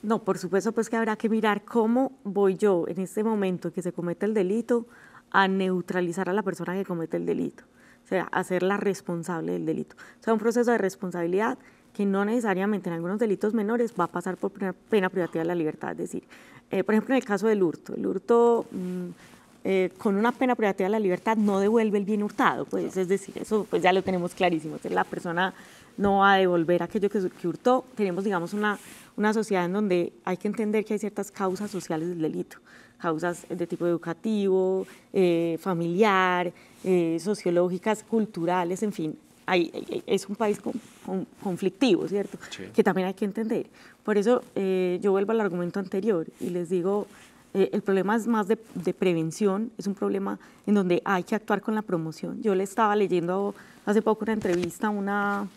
Speaker 3: No, por supuesto, pues que habrá que mirar cómo voy yo en este momento que se comete el delito a neutralizar a la persona que comete el delito, o sea, hacerla responsable del delito. O sea, un proceso de responsabilidad que no necesariamente en algunos delitos menores va a pasar por pena privativa de la libertad. Es decir, eh, por ejemplo, en el caso del hurto, el hurto mm, eh, con una pena privativa de la libertad no devuelve el bien hurtado, pues es decir, eso pues ya lo tenemos clarísimo, la persona no va a devolver aquello que, que hurtó. Tenemos, digamos, una, una sociedad en donde hay que entender que hay ciertas causas sociales del delito causas de tipo educativo, eh, familiar, eh, sociológicas, culturales, en fin. es un país con, conflictivo, ¿cierto? Que también hay que entender. Por eso eh, yo vuelvo al argumento anterior y les digo, el problema es más de, de, prevención, es un problema en donde hay que actuar con la promoción. Yo le estaba leyendo hace poco una entrevista a una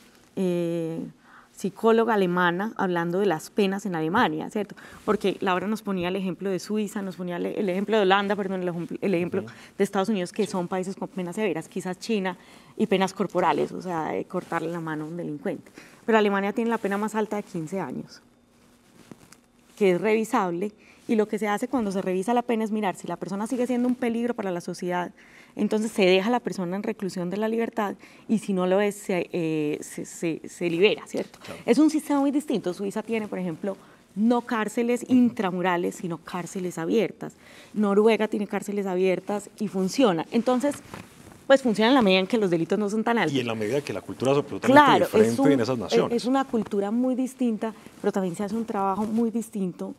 Speaker 3: psicóloga alemana hablando de las penas en Alemania, ¿cierto? Porque Laura nos ponía el ejemplo de Suiza, nos ponía el ejemplo de Holanda, perdón, el ejemplo de Estados Unidos, que son países con penas severas, quizás China, y penas corporales, o sea, de cortarle la mano a un delincuente. Pero Alemania tiene la pena más alta de 15 años, que es revisable, y lo que se hace cuando se revisa la pena es mirar si la persona sigue siendo un peligro para la sociedad, entonces se deja a la persona en reclusión de la libertad y si no lo es, se, eh, libera, ¿cierto? Es un sistema muy distinto. Suiza tiene, por ejemplo, no cárceles intramurales, sino cárceles abiertas. Noruega tiene cárceles abiertas y funciona. Entonces, pues funciona en la medida en que los delitos no son tan altos.
Speaker 2: Y en la medida que la cultura es absolutamente diferente en esas naciones. Es
Speaker 3: una cultura muy distinta, pero también se hace un trabajo muy distinto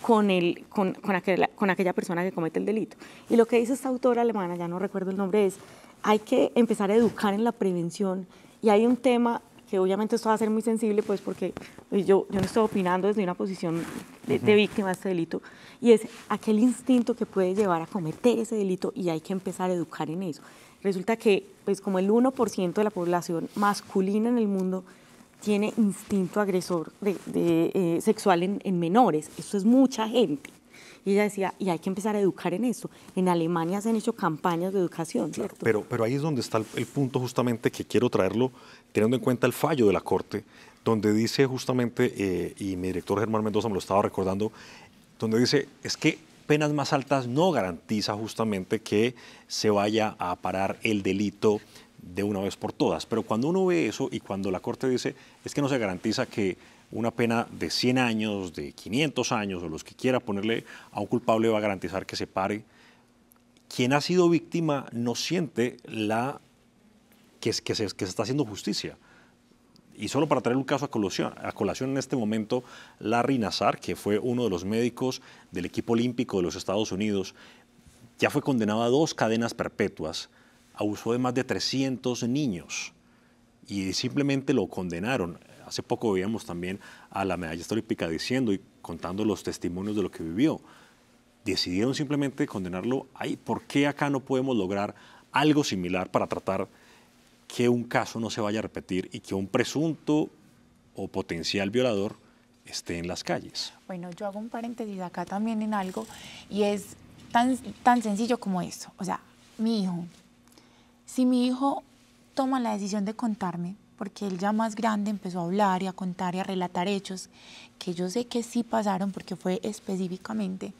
Speaker 3: con, con, aquella persona que comete el delito. Y lo que dice esta autora alemana, ya no recuerdo el nombre, es hay que empezar a educar en la prevención. Y hay un tema que obviamente esto va a ser muy sensible, pues porque yo, yo no estoy opinando desde una posición de, víctima de este delito, y es aquel instinto que puede llevar a cometer ese delito y hay que empezar a educar en eso. Resulta que, pues como el 1% de la población masculina en el mundo tiene instinto agresor de, eh, sexual en, menores. Eso es mucha gente. Y ella decía, y hay que empezar a educar en eso. En Alemania se han hecho campañas de educación. ¿cierto?
Speaker 2: pero, pero ahí es donde está el, punto justamente que quiero traerlo, teniendo en cuenta el fallo de la Corte, donde dice justamente, eh, y mi director Germán Mendoza me lo estaba recordando, donde dice, es que penas más altas no garantiza justamente que se vaya a parar el delito de una vez por todas. Pero cuando uno ve eso y cuando la Corte dice es que no se garantiza que una pena de 100 años, de 500 años o los que quiera ponerle a un culpable va a garantizar que se pare, quien ha sido víctima no siente la que, que, se, que se está haciendo justicia y solo para traer un caso a colación, a colación en este momento, Larry Nazar, que fue uno de los médicos del equipo olímpico de los Estados Unidos, ya fue condenado a dos cadenas perpetuas abusó de más de 300 niños y simplemente lo condenaron. Hace poco veíamos también a la medalla histórica diciendo y contando los testimonios de lo que vivió. Decidieron simplemente condenarlo ¿Por qué acá no podemos lograr algo similar para tratar que un caso no se vaya a repetir y que un presunto o potencial violador esté en las calles?
Speaker 4: Bueno, yo hago un paréntesis acá también en algo y es tan, tan sencillo como eso. O sea, mi hijo si mi hijo toma la decisión de contarme, porque él ya más grande empezó a hablar y a contar y a relatar hechos que yo sé que sí pasaron porque fue específicamente,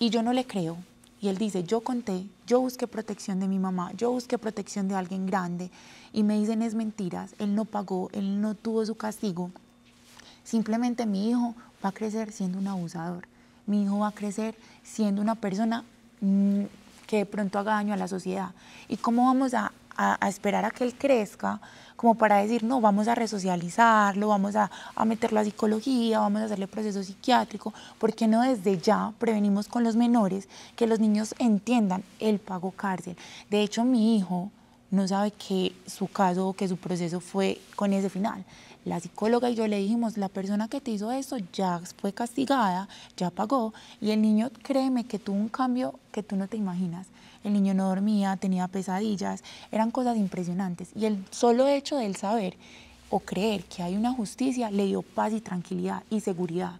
Speaker 4: y yo no le creo. Y él dice, yo conté, yo busqué protección de mi mamá, yo busqué protección de alguien grande, y me dicen es mentiras, él no pagó, él no tuvo su castigo. Simplemente mi hijo va a crecer siendo un abusador, mi hijo va a crecer siendo una persona mm, que de pronto haga daño a la sociedad. ¿Y cómo vamos a, a, esperar a que él crezca como para decir, no, vamos a resocializarlo, vamos a, a, meterlo a psicología, vamos a hacerle proceso psiquiátrico? ¿Por qué no desde ya prevenimos con los menores que los niños entiendan el pago cárcel? De hecho, mi hijo no sabe que su caso, que su proceso fue con ese final la psicóloga y yo le dijimos, la persona que te hizo eso ya fue castigada, ya pagó, y el niño, créeme que tuvo un cambio que tú no te imaginas. El niño no dormía, tenía pesadillas, eran cosas impresionantes. Y el solo hecho de él saber o creer que hay una justicia le dio paz y tranquilidad y seguridad.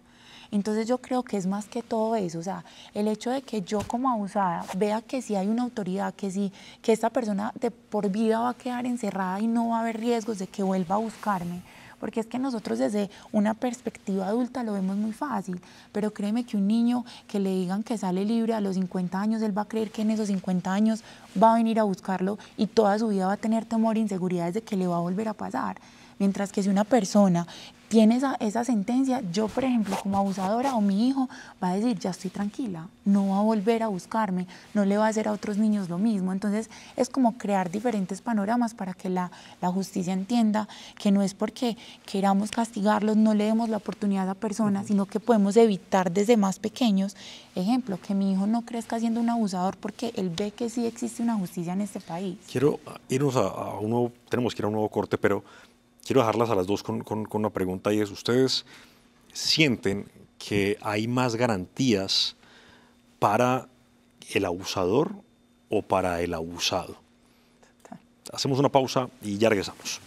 Speaker 4: Entonces yo creo que es más que todo eso, o sea, el hecho de que yo como abusada vea que si sí hay una autoridad, que sí, que esta persona de por vida va a quedar encerrada y no va a haber riesgos de que vuelva a buscarme, porque es que nosotros desde una perspectiva adulta lo vemos muy fácil, pero créeme que un niño que le digan que sale libre a los 50 años, él va a creer que en esos 50 años va a venir a buscarlo y toda su vida va a tener temor e inseguridades de que le va a volver a pasar. Mientras que si una persona tiene esa, sentencia, yo, por ejemplo, como abusadora o mi hijo va a decir, ya estoy tranquila, no va a volver a buscarme, no le va a hacer a otros niños lo mismo. Entonces es como crear diferentes panoramas para que la, justicia entienda que no es porque queramos castigarlos, no le demos la oportunidad a personas sino que podemos evitar desde más pequeños, ejemplo, que mi hijo no crezca siendo un abusador porque él ve que sí existe una justicia en este país.
Speaker 2: Quiero irnos a un nuevo, tenemos que ir a un nuevo corte, pero quiero dejarlas a las dos con, una pregunta y es, ¿ustedes sienten que hay más garantías para el abusador o para el abusado? Hacemos una pausa y ya regresamos.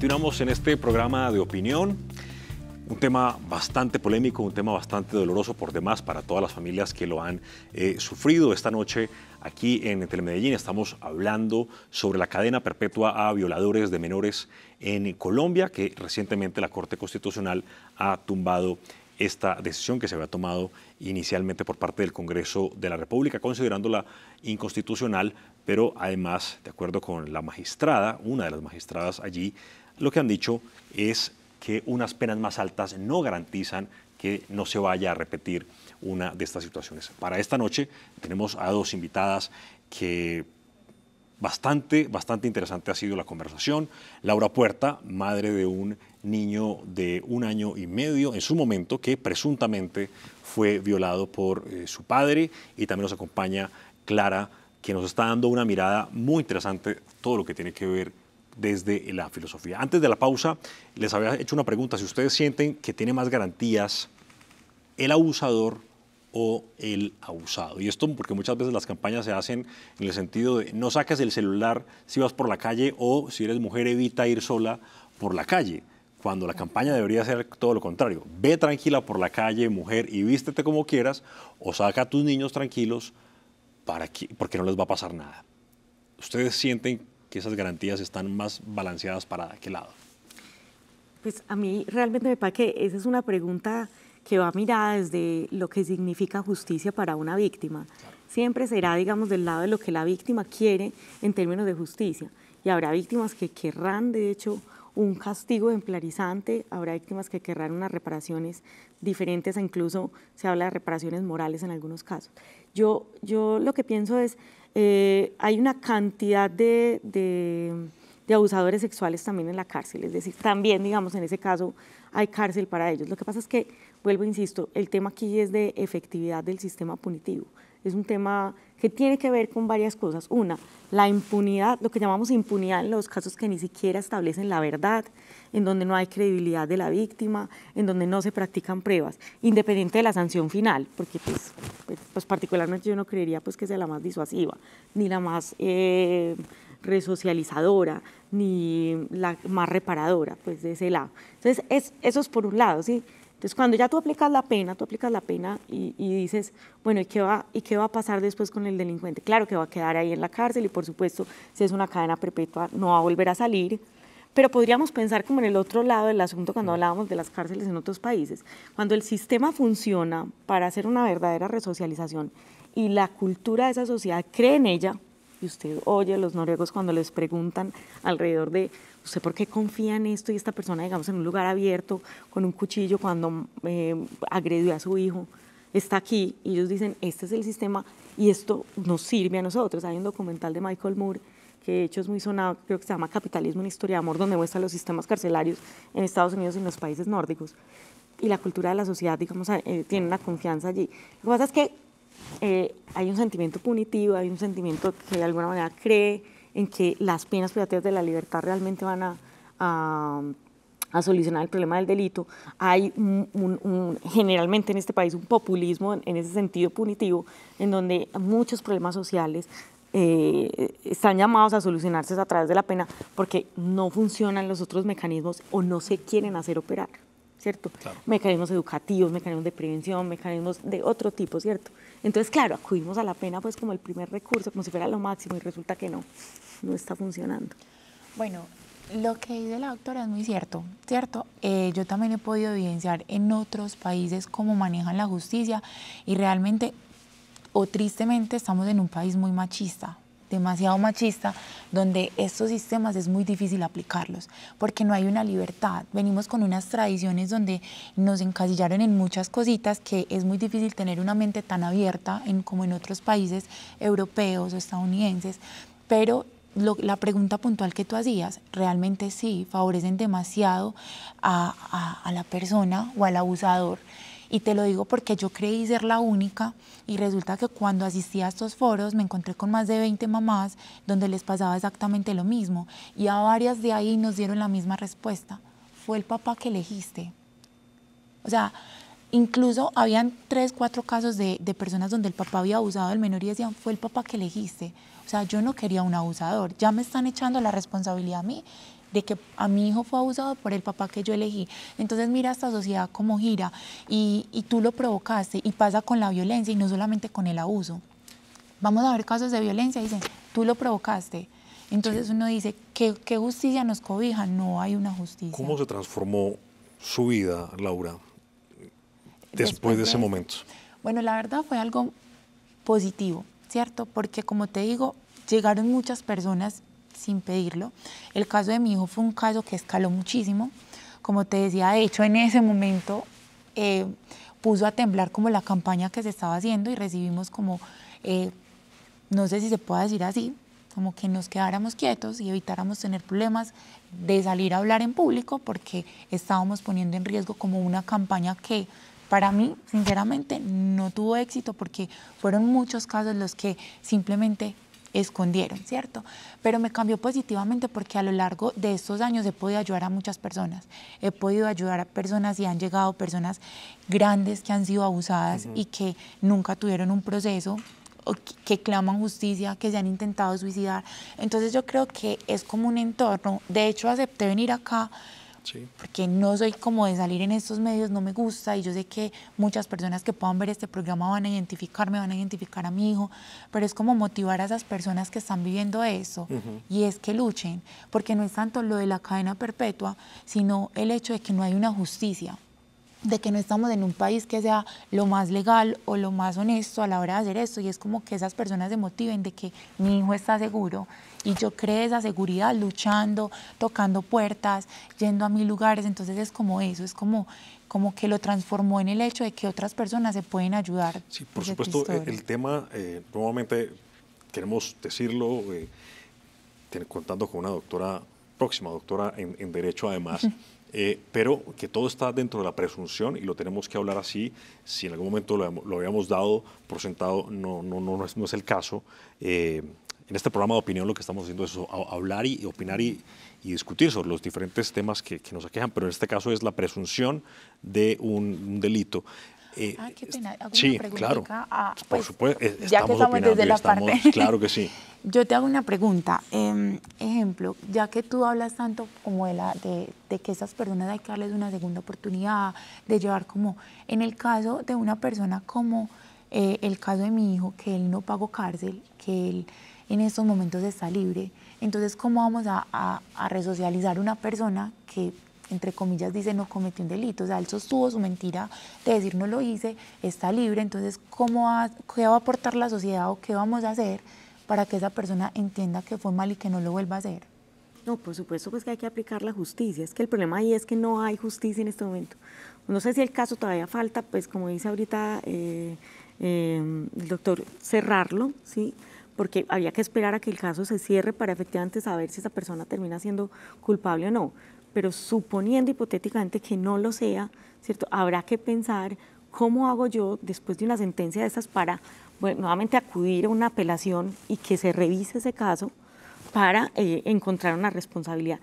Speaker 2: Continuamos en este programa de opinión. Un tema bastante polémico, un tema bastante doloroso por demás para todas las familias que lo han eh, sufrido. Esta noche aquí en Telemedellín estamos hablando sobre la cadena perpetua a violadores de menores en Colombia, que recientemente la Corte Constitucional ha tumbado esta decisión que se había tomado inicialmente por parte del Congreso de la República, considerándola inconstitucional, pero además, de acuerdo con la magistrada, una de las magistradas allí, lo que han dicho es que unas penas más altas no garantizan que no se vaya a repetir una de estas situaciones. Para esta noche tenemos a dos invitadas que bastante, bastante interesante ha sido la conversación. Laura Puerta, madre de un niño de un año y medio en su momento que presuntamente fue violado por eh, su padre y también nos acompaña Clara, que nos está dando una mirada muy interesante todo lo que tiene que ver desde la filosofía. Antes de la pausa, les había hecho una pregunta. Si ustedes sienten que tiene más garantías el abusador o el abusado. Y esto porque muchas veces las campañas se hacen en el sentido de no saques el celular si vas por la calle o si eres mujer evita ir sola por la calle cuando la campaña debería ser todo lo contrario. Ve tranquila por la calle, mujer, y vístete como quieras, o saca a tus niños tranquilos para que, porque no les va a pasar nada. ¿Ustedes sienten que esas garantías están más balanceadas para qué lado?
Speaker 3: Pues a mí realmente me parece que esa es una pregunta que va mirada desde lo que significa justicia para una víctima. Siempre será, digamos, del lado de lo que la víctima quiere en términos de justicia. Y habrá víctimas que querrán, de hecho, un castigo ejemplarizante, habrá víctimas que querrán unas reparaciones diferentes, e incluso se habla de reparaciones morales en algunos casos. Yo, yo lo que pienso es, eh, hay una cantidad de, abusadores sexuales también en la cárcel, es decir, también, digamos, en ese caso hay cárcel para ellos. Lo que pasa es que, vuelvo, insisto, el tema aquí es de efectividad del sistema punitivo es un tema que tiene que ver con varias cosas. Una, la impunidad, lo que llamamos impunidad en los casos que ni siquiera establecen la verdad, en donde no hay credibilidad de la víctima, en donde no se practican pruebas, independiente de la sanción final, porque pues, pues, pues particularmente yo no creería pues que sea la más disuasiva, ni la más eh, resocializadora, ni la más reparadora, pues de ese lado. Entonces, es, eso es por un lado, ¿sí? Entonces, cuando ya tú aplicas la pena, tú aplicas la pena y, dices, bueno, ¿y qué, va, ¿y qué va a pasar después con el delincuente? Claro que va a quedar ahí en la cárcel y, por supuesto, si es una cadena perpetua, no va a volver a salir. Pero podríamos pensar como en el otro lado del asunto cuando hablábamos de las cárceles en otros países. Cuando el sistema funciona para hacer una verdadera resocialización y la cultura de esa sociedad cree en ella, y usted oye a los noruegos cuando les preguntan alrededor de usted por qué confía en esto y esta persona, digamos, en un lugar abierto con un cuchillo cuando eh, agredió a su hijo, está aquí y ellos dicen, este es el sistema y esto nos sirve a nosotros. Hay un documental de Michael Moore que de hecho es muy sonado, creo que se llama Capitalismo, en historia de amor, donde muestra los sistemas carcelarios en Estados Unidos y en los países nórdicos. Y la cultura de la sociedad, digamos, eh, tiene una confianza allí. Lo que pasa es que eh, hay un sentimiento punitivo, hay un sentimiento que de alguna manera cree en que las penas privativas de la libertad realmente van a, solucionar el problema del delito. Hay generalmente en este país un populismo en, ese sentido punitivo, en donde muchos problemas sociales eh, están llamados a solucionarse a través de la pena porque no funcionan los otros mecanismos o no se quieren hacer operar. ¿cierto? Mecanismos educativos, mecanismos de prevención, mecanismos de otro tipo, ¿cierto? Entonces, claro, acudimos a la pena pues como el primer recurso, como si fuera lo máximo y resulta que no,
Speaker 4: no está funcionando. Bueno, lo que dice la doctora es muy cierto, ¿cierto? Eh, yo también he podido evidenciar en otros países cómo manejan la justicia y realmente o tristemente estamos en un país muy machista, demasiado machista, donde estos sistemas es muy difícil aplicarlos, porque no hay una libertad. Venimos con unas tradiciones donde nos encasillaron en muchas cositas que es muy difícil tener una mente tan abierta en, como en otros países europeos o estadounidenses, pero la pregunta puntual que tú hacías, realmente sí, favorecen demasiado a la persona o al abusador. Y te lo digo porque yo creí ser la única y resulta que cuando asistí a estos foros me encontré con más de 20 mamás donde les pasaba exactamente lo mismo y a varias de ahí nos dieron la misma respuesta. Fue el papá que elegiste. O sea, incluso habían tres, cuatro casos de, de, personas donde el papá había abusado del menor y decían, fue el papá que elegiste. O sea, yo no quería un abusador, ya me están echando la responsabilidad a mí de que a mi hijo fue abusado por el papá que yo elegí. Entonces mira esta sociedad como gira y, y tú lo provocaste y pasa con la violencia y no solamente con el abuso. Vamos a ver casos de violencia y dicen, tú lo provocaste. Entonces uno dice, ¿qué, ¿qué justicia nos cobija? No hay una justicia. ¿Cómo se
Speaker 2: transformó su vida, Laura, después, de ese momento?
Speaker 4: Bueno, la verdad fue algo positivo, ¿cierto? Porque como te digo, llegaron muchas personas sin pedirlo. El caso de mi hijo fue un caso que escaló muchísimo. Como te decía, de hecho, en ese momento eh, puso a temblar como la campaña que se estaba haciendo y recibimos como, eh, no sé si se puede decir así, como que nos quedáramos quietos y evitáramos tener problemas de salir a hablar en público porque estábamos poniendo en riesgo como una campaña que para mí, sinceramente, no tuvo éxito porque fueron muchos casos los que simplemente escondieron, ¿cierto? Pero me cambió positivamente porque a lo largo de estos años he podido ayudar a muchas personas. He podido ayudar a personas y han llegado personas grandes que han sido abusadas y que nunca tuvieron un proceso que claman justicia, que se han intentado suicidar. Entonces yo creo que es como un entorno. De hecho, acepté venir acá porque no soy como de salir en estos medios, no me gusta y yo sé que muchas personas que puedan ver este programa van a identificarme, van a identificar a mi hijo, pero es como motivar a esas personas que están viviendo eso y es que luchen, porque no es tanto lo de la cadena perpetua, sino el hecho de que no hay una justicia de que no estamos en un país que sea lo más legal o lo más honesto a la hora de hacer esto y es como que esas personas se motiven de que mi hijo está seguro y yo creé esa seguridad luchando, tocando puertas, yendo a mil lugares. Entonces es como eso, es como, como que lo transformó en el hecho de que otras personas se pueden ayudar. Sí, por supuesto, e, el
Speaker 2: tema, eh, nuevamente queremos decirlo, eh, contando con una doctora, próxima doctora en, Derecho además. *laughs* Eh, pero que todo está dentro de la presunción y lo tenemos que hablar así. Si en algún momento lo, lo habíamos dado por sentado, no, no, no, no, es, no es el caso. Eh, en este programa de opinión lo que estamos haciendo es hablar y, opinar y, discutir sobre los diferentes temas que, nos aquejan, pero en este caso es la presunción de un, delito. Eh, ah,
Speaker 4: qué pena. Sí, claro. Ah, por pues, supuesto, ya que estamos desde la parte. *laughs* Claro que sí. *laughs* Yo te hago una pregunta. Em, ejemplo, ya que tú hablas tanto como de, la, de, de, que esas personas hay que darles una segunda oportunidad, de llevar como, en el caso de una persona como eh, el caso de mi hijo, que él no pagó cárcel, que él en estos momentos está libre. Entonces, ¿cómo vamos a, a, a resocializar una persona que entre comillas, dice no cometió un delito, o sea, él sostuvo su mentira de decir no lo hice, está libre, entonces, ¿cómo ¿qué va a aportar la sociedad o qué vamos a hacer para que esa persona entienda que fue mal y que no lo vuelva a hacer? No,
Speaker 3: por supuesto, pues que hay que aplicar la justicia, es que el problema ahí es que no hay justicia en este momento. No sé si el caso todavía falta, pues como dice ahorita eh, eh, el doctor, cerrarlo, ¿sí? sí porque había que esperar a que el caso se cierre para efectivamente saber si esa persona termina siendo culpable o no. Pero suponiendo hipotéticamente que no lo sea, ¿cierto? Habrá que pensar cómo hago yo después de una sentencia de estas para nuevamente acudir a una apelación y que se revise ese caso para eh, encontrar una responsabilidad.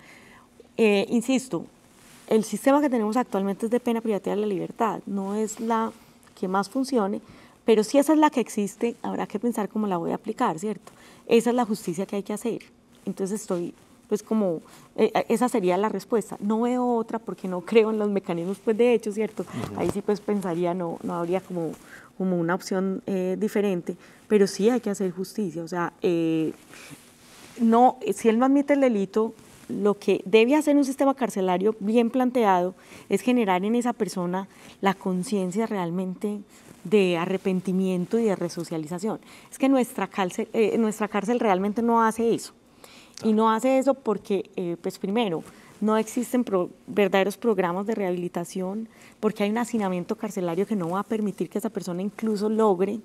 Speaker 3: Eh, insisto, el sistema que tenemos actualmente es de pena privativa de la libertad, no es la que más funcione, pero si esa es la que existe, habrá que pensar cómo la voy a aplicar, ¿cierto? Esa es la justicia que hay que hacer. Entonces estoy, pues como, eh, eh, esa sería la respuesta. No veo otra porque no creo en los mecanismos, pues de hecho, ¿cierto? Ahí sí pues pensaría, no, no habría como, como una opción eh, diferente, pero sí hay que hacer justicia. O sea, no, si él no admite el delito, lo que debe hacer un sistema carcelario bien planteado es generar en esa persona la conciencia realmente de arrepentimiento y de resocialización. Es que nuestra cárcel, eh, nuestra cárcel realmente no hace eso. Y no hace eso porque, eh, pues primero, no existen verdaderos programas de rehabilitación, porque hay un hacinamiento carcelario que no va a permitir que esa persona incluso logre,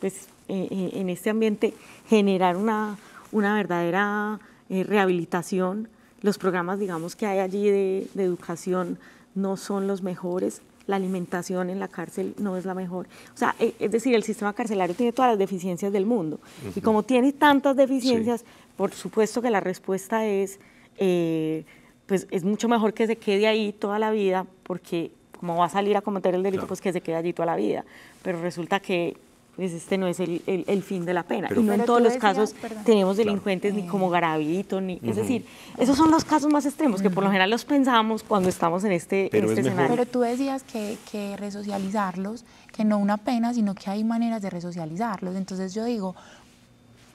Speaker 3: pues eh, en este ambiente, generar una, una verdadera rehabilitación. Los programas, digamos, que hay allí de, de educación no son los mejores la alimentación en la cárcel no es la mejor. O sea, eh, es decir, el sistema carcelario tiene todas las deficiencias del mundo. Y como tiene tantas deficiencias, por supuesto que la respuesta es, eh, pues es mucho mejor que se quede ahí toda la vida, porque como va a salir a cometer el delito, pues que se quede allí toda la vida. Pero resulta que pues este no es el, fin de la pena. y no en todos los casos tenemos delincuentes ni como garabito ni... Es decir, esos son los casos más extremos que por lo general los pensamos cuando estamos en este, este escenario. Pero tú
Speaker 4: decías que, resocializarlos, que no una pena, sino que hay maneras de resocializarlos. Entonces yo digo,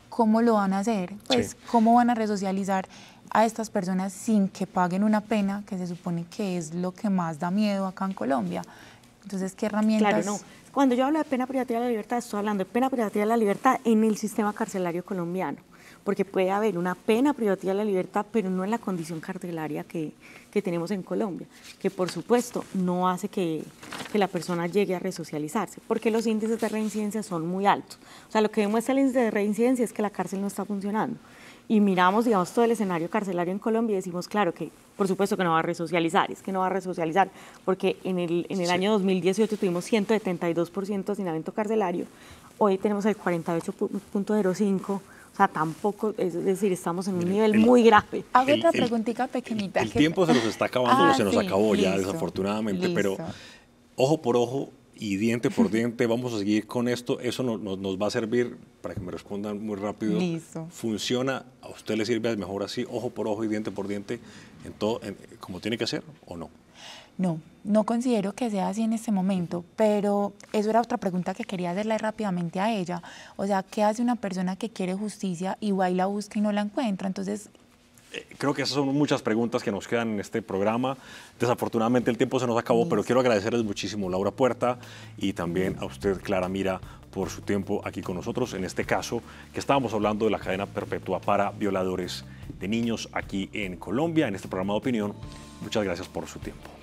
Speaker 4: ¿cómo lo van a hacer? Pues, ¿cómo van a resocializar a estas personas sin que paguen una pena que se supone que es lo que más da miedo acá en Colombia? Entonces, ¿qué herramientas? Claro, no.
Speaker 3: Cuando yo hablo de pena privativa de la libertad, estoy hablando de pena privativa de la libertad en el sistema carcelario colombiano, porque puede haber una pena privativa de la libertad, pero no en la condición carcelaria que, tenemos en Colombia, que por supuesto no hace que, que la persona llegue a resocializarse, porque los índices de reincidencia son muy altos. O sea, lo que demuestra el índice de reincidencia es que la cárcel no está funcionando y miramos, digamos, todo el escenario carcelario en Colombia y decimos, claro, que por supuesto que no va a resocializar, es que no va a resocializar, porque en el, en el año 2018 tuvimos 172% de hacinamiento carcelario, hoy tenemos el 48.05%. O sea, tampoco, es decir, estamos en un nivel muy grave. Hago otra
Speaker 4: preguntita pequeñita.
Speaker 3: El, tiempo se nos
Speaker 2: está acabando, ah, se nos acabó ya, desafortunadamente, pero ojo por ojo, y diente por diente vamos a seguir con esto. Eso nos va a servir para que me respondan muy rápido. Listo. ¿Funciona? ¿A usted le sirve mejor así, ojo por ojo y diente por diente, en todo, como tiene que ser o no?
Speaker 4: No, no considero que sea así en este momento, pero eso era otra pregunta que quería hacerle rápidamente a ella. O sea, ¿qué hace una persona que quiere justicia y va y la busca y no la encuentra? Entonces,
Speaker 2: eh, creo que esas son muchas preguntas que nos quedan en este programa. Desafortunadamente el tiempo se nos acabó, pero quiero agradecerles muchísimo Laura Puerta y también a usted, Clara Mira, por su tiempo aquí con nosotros. En este caso, que estábamos hablando de la cadena perpetua para violadores de niños aquí en Colombia, en este programa de opinión. Muchas gracias por su tiempo.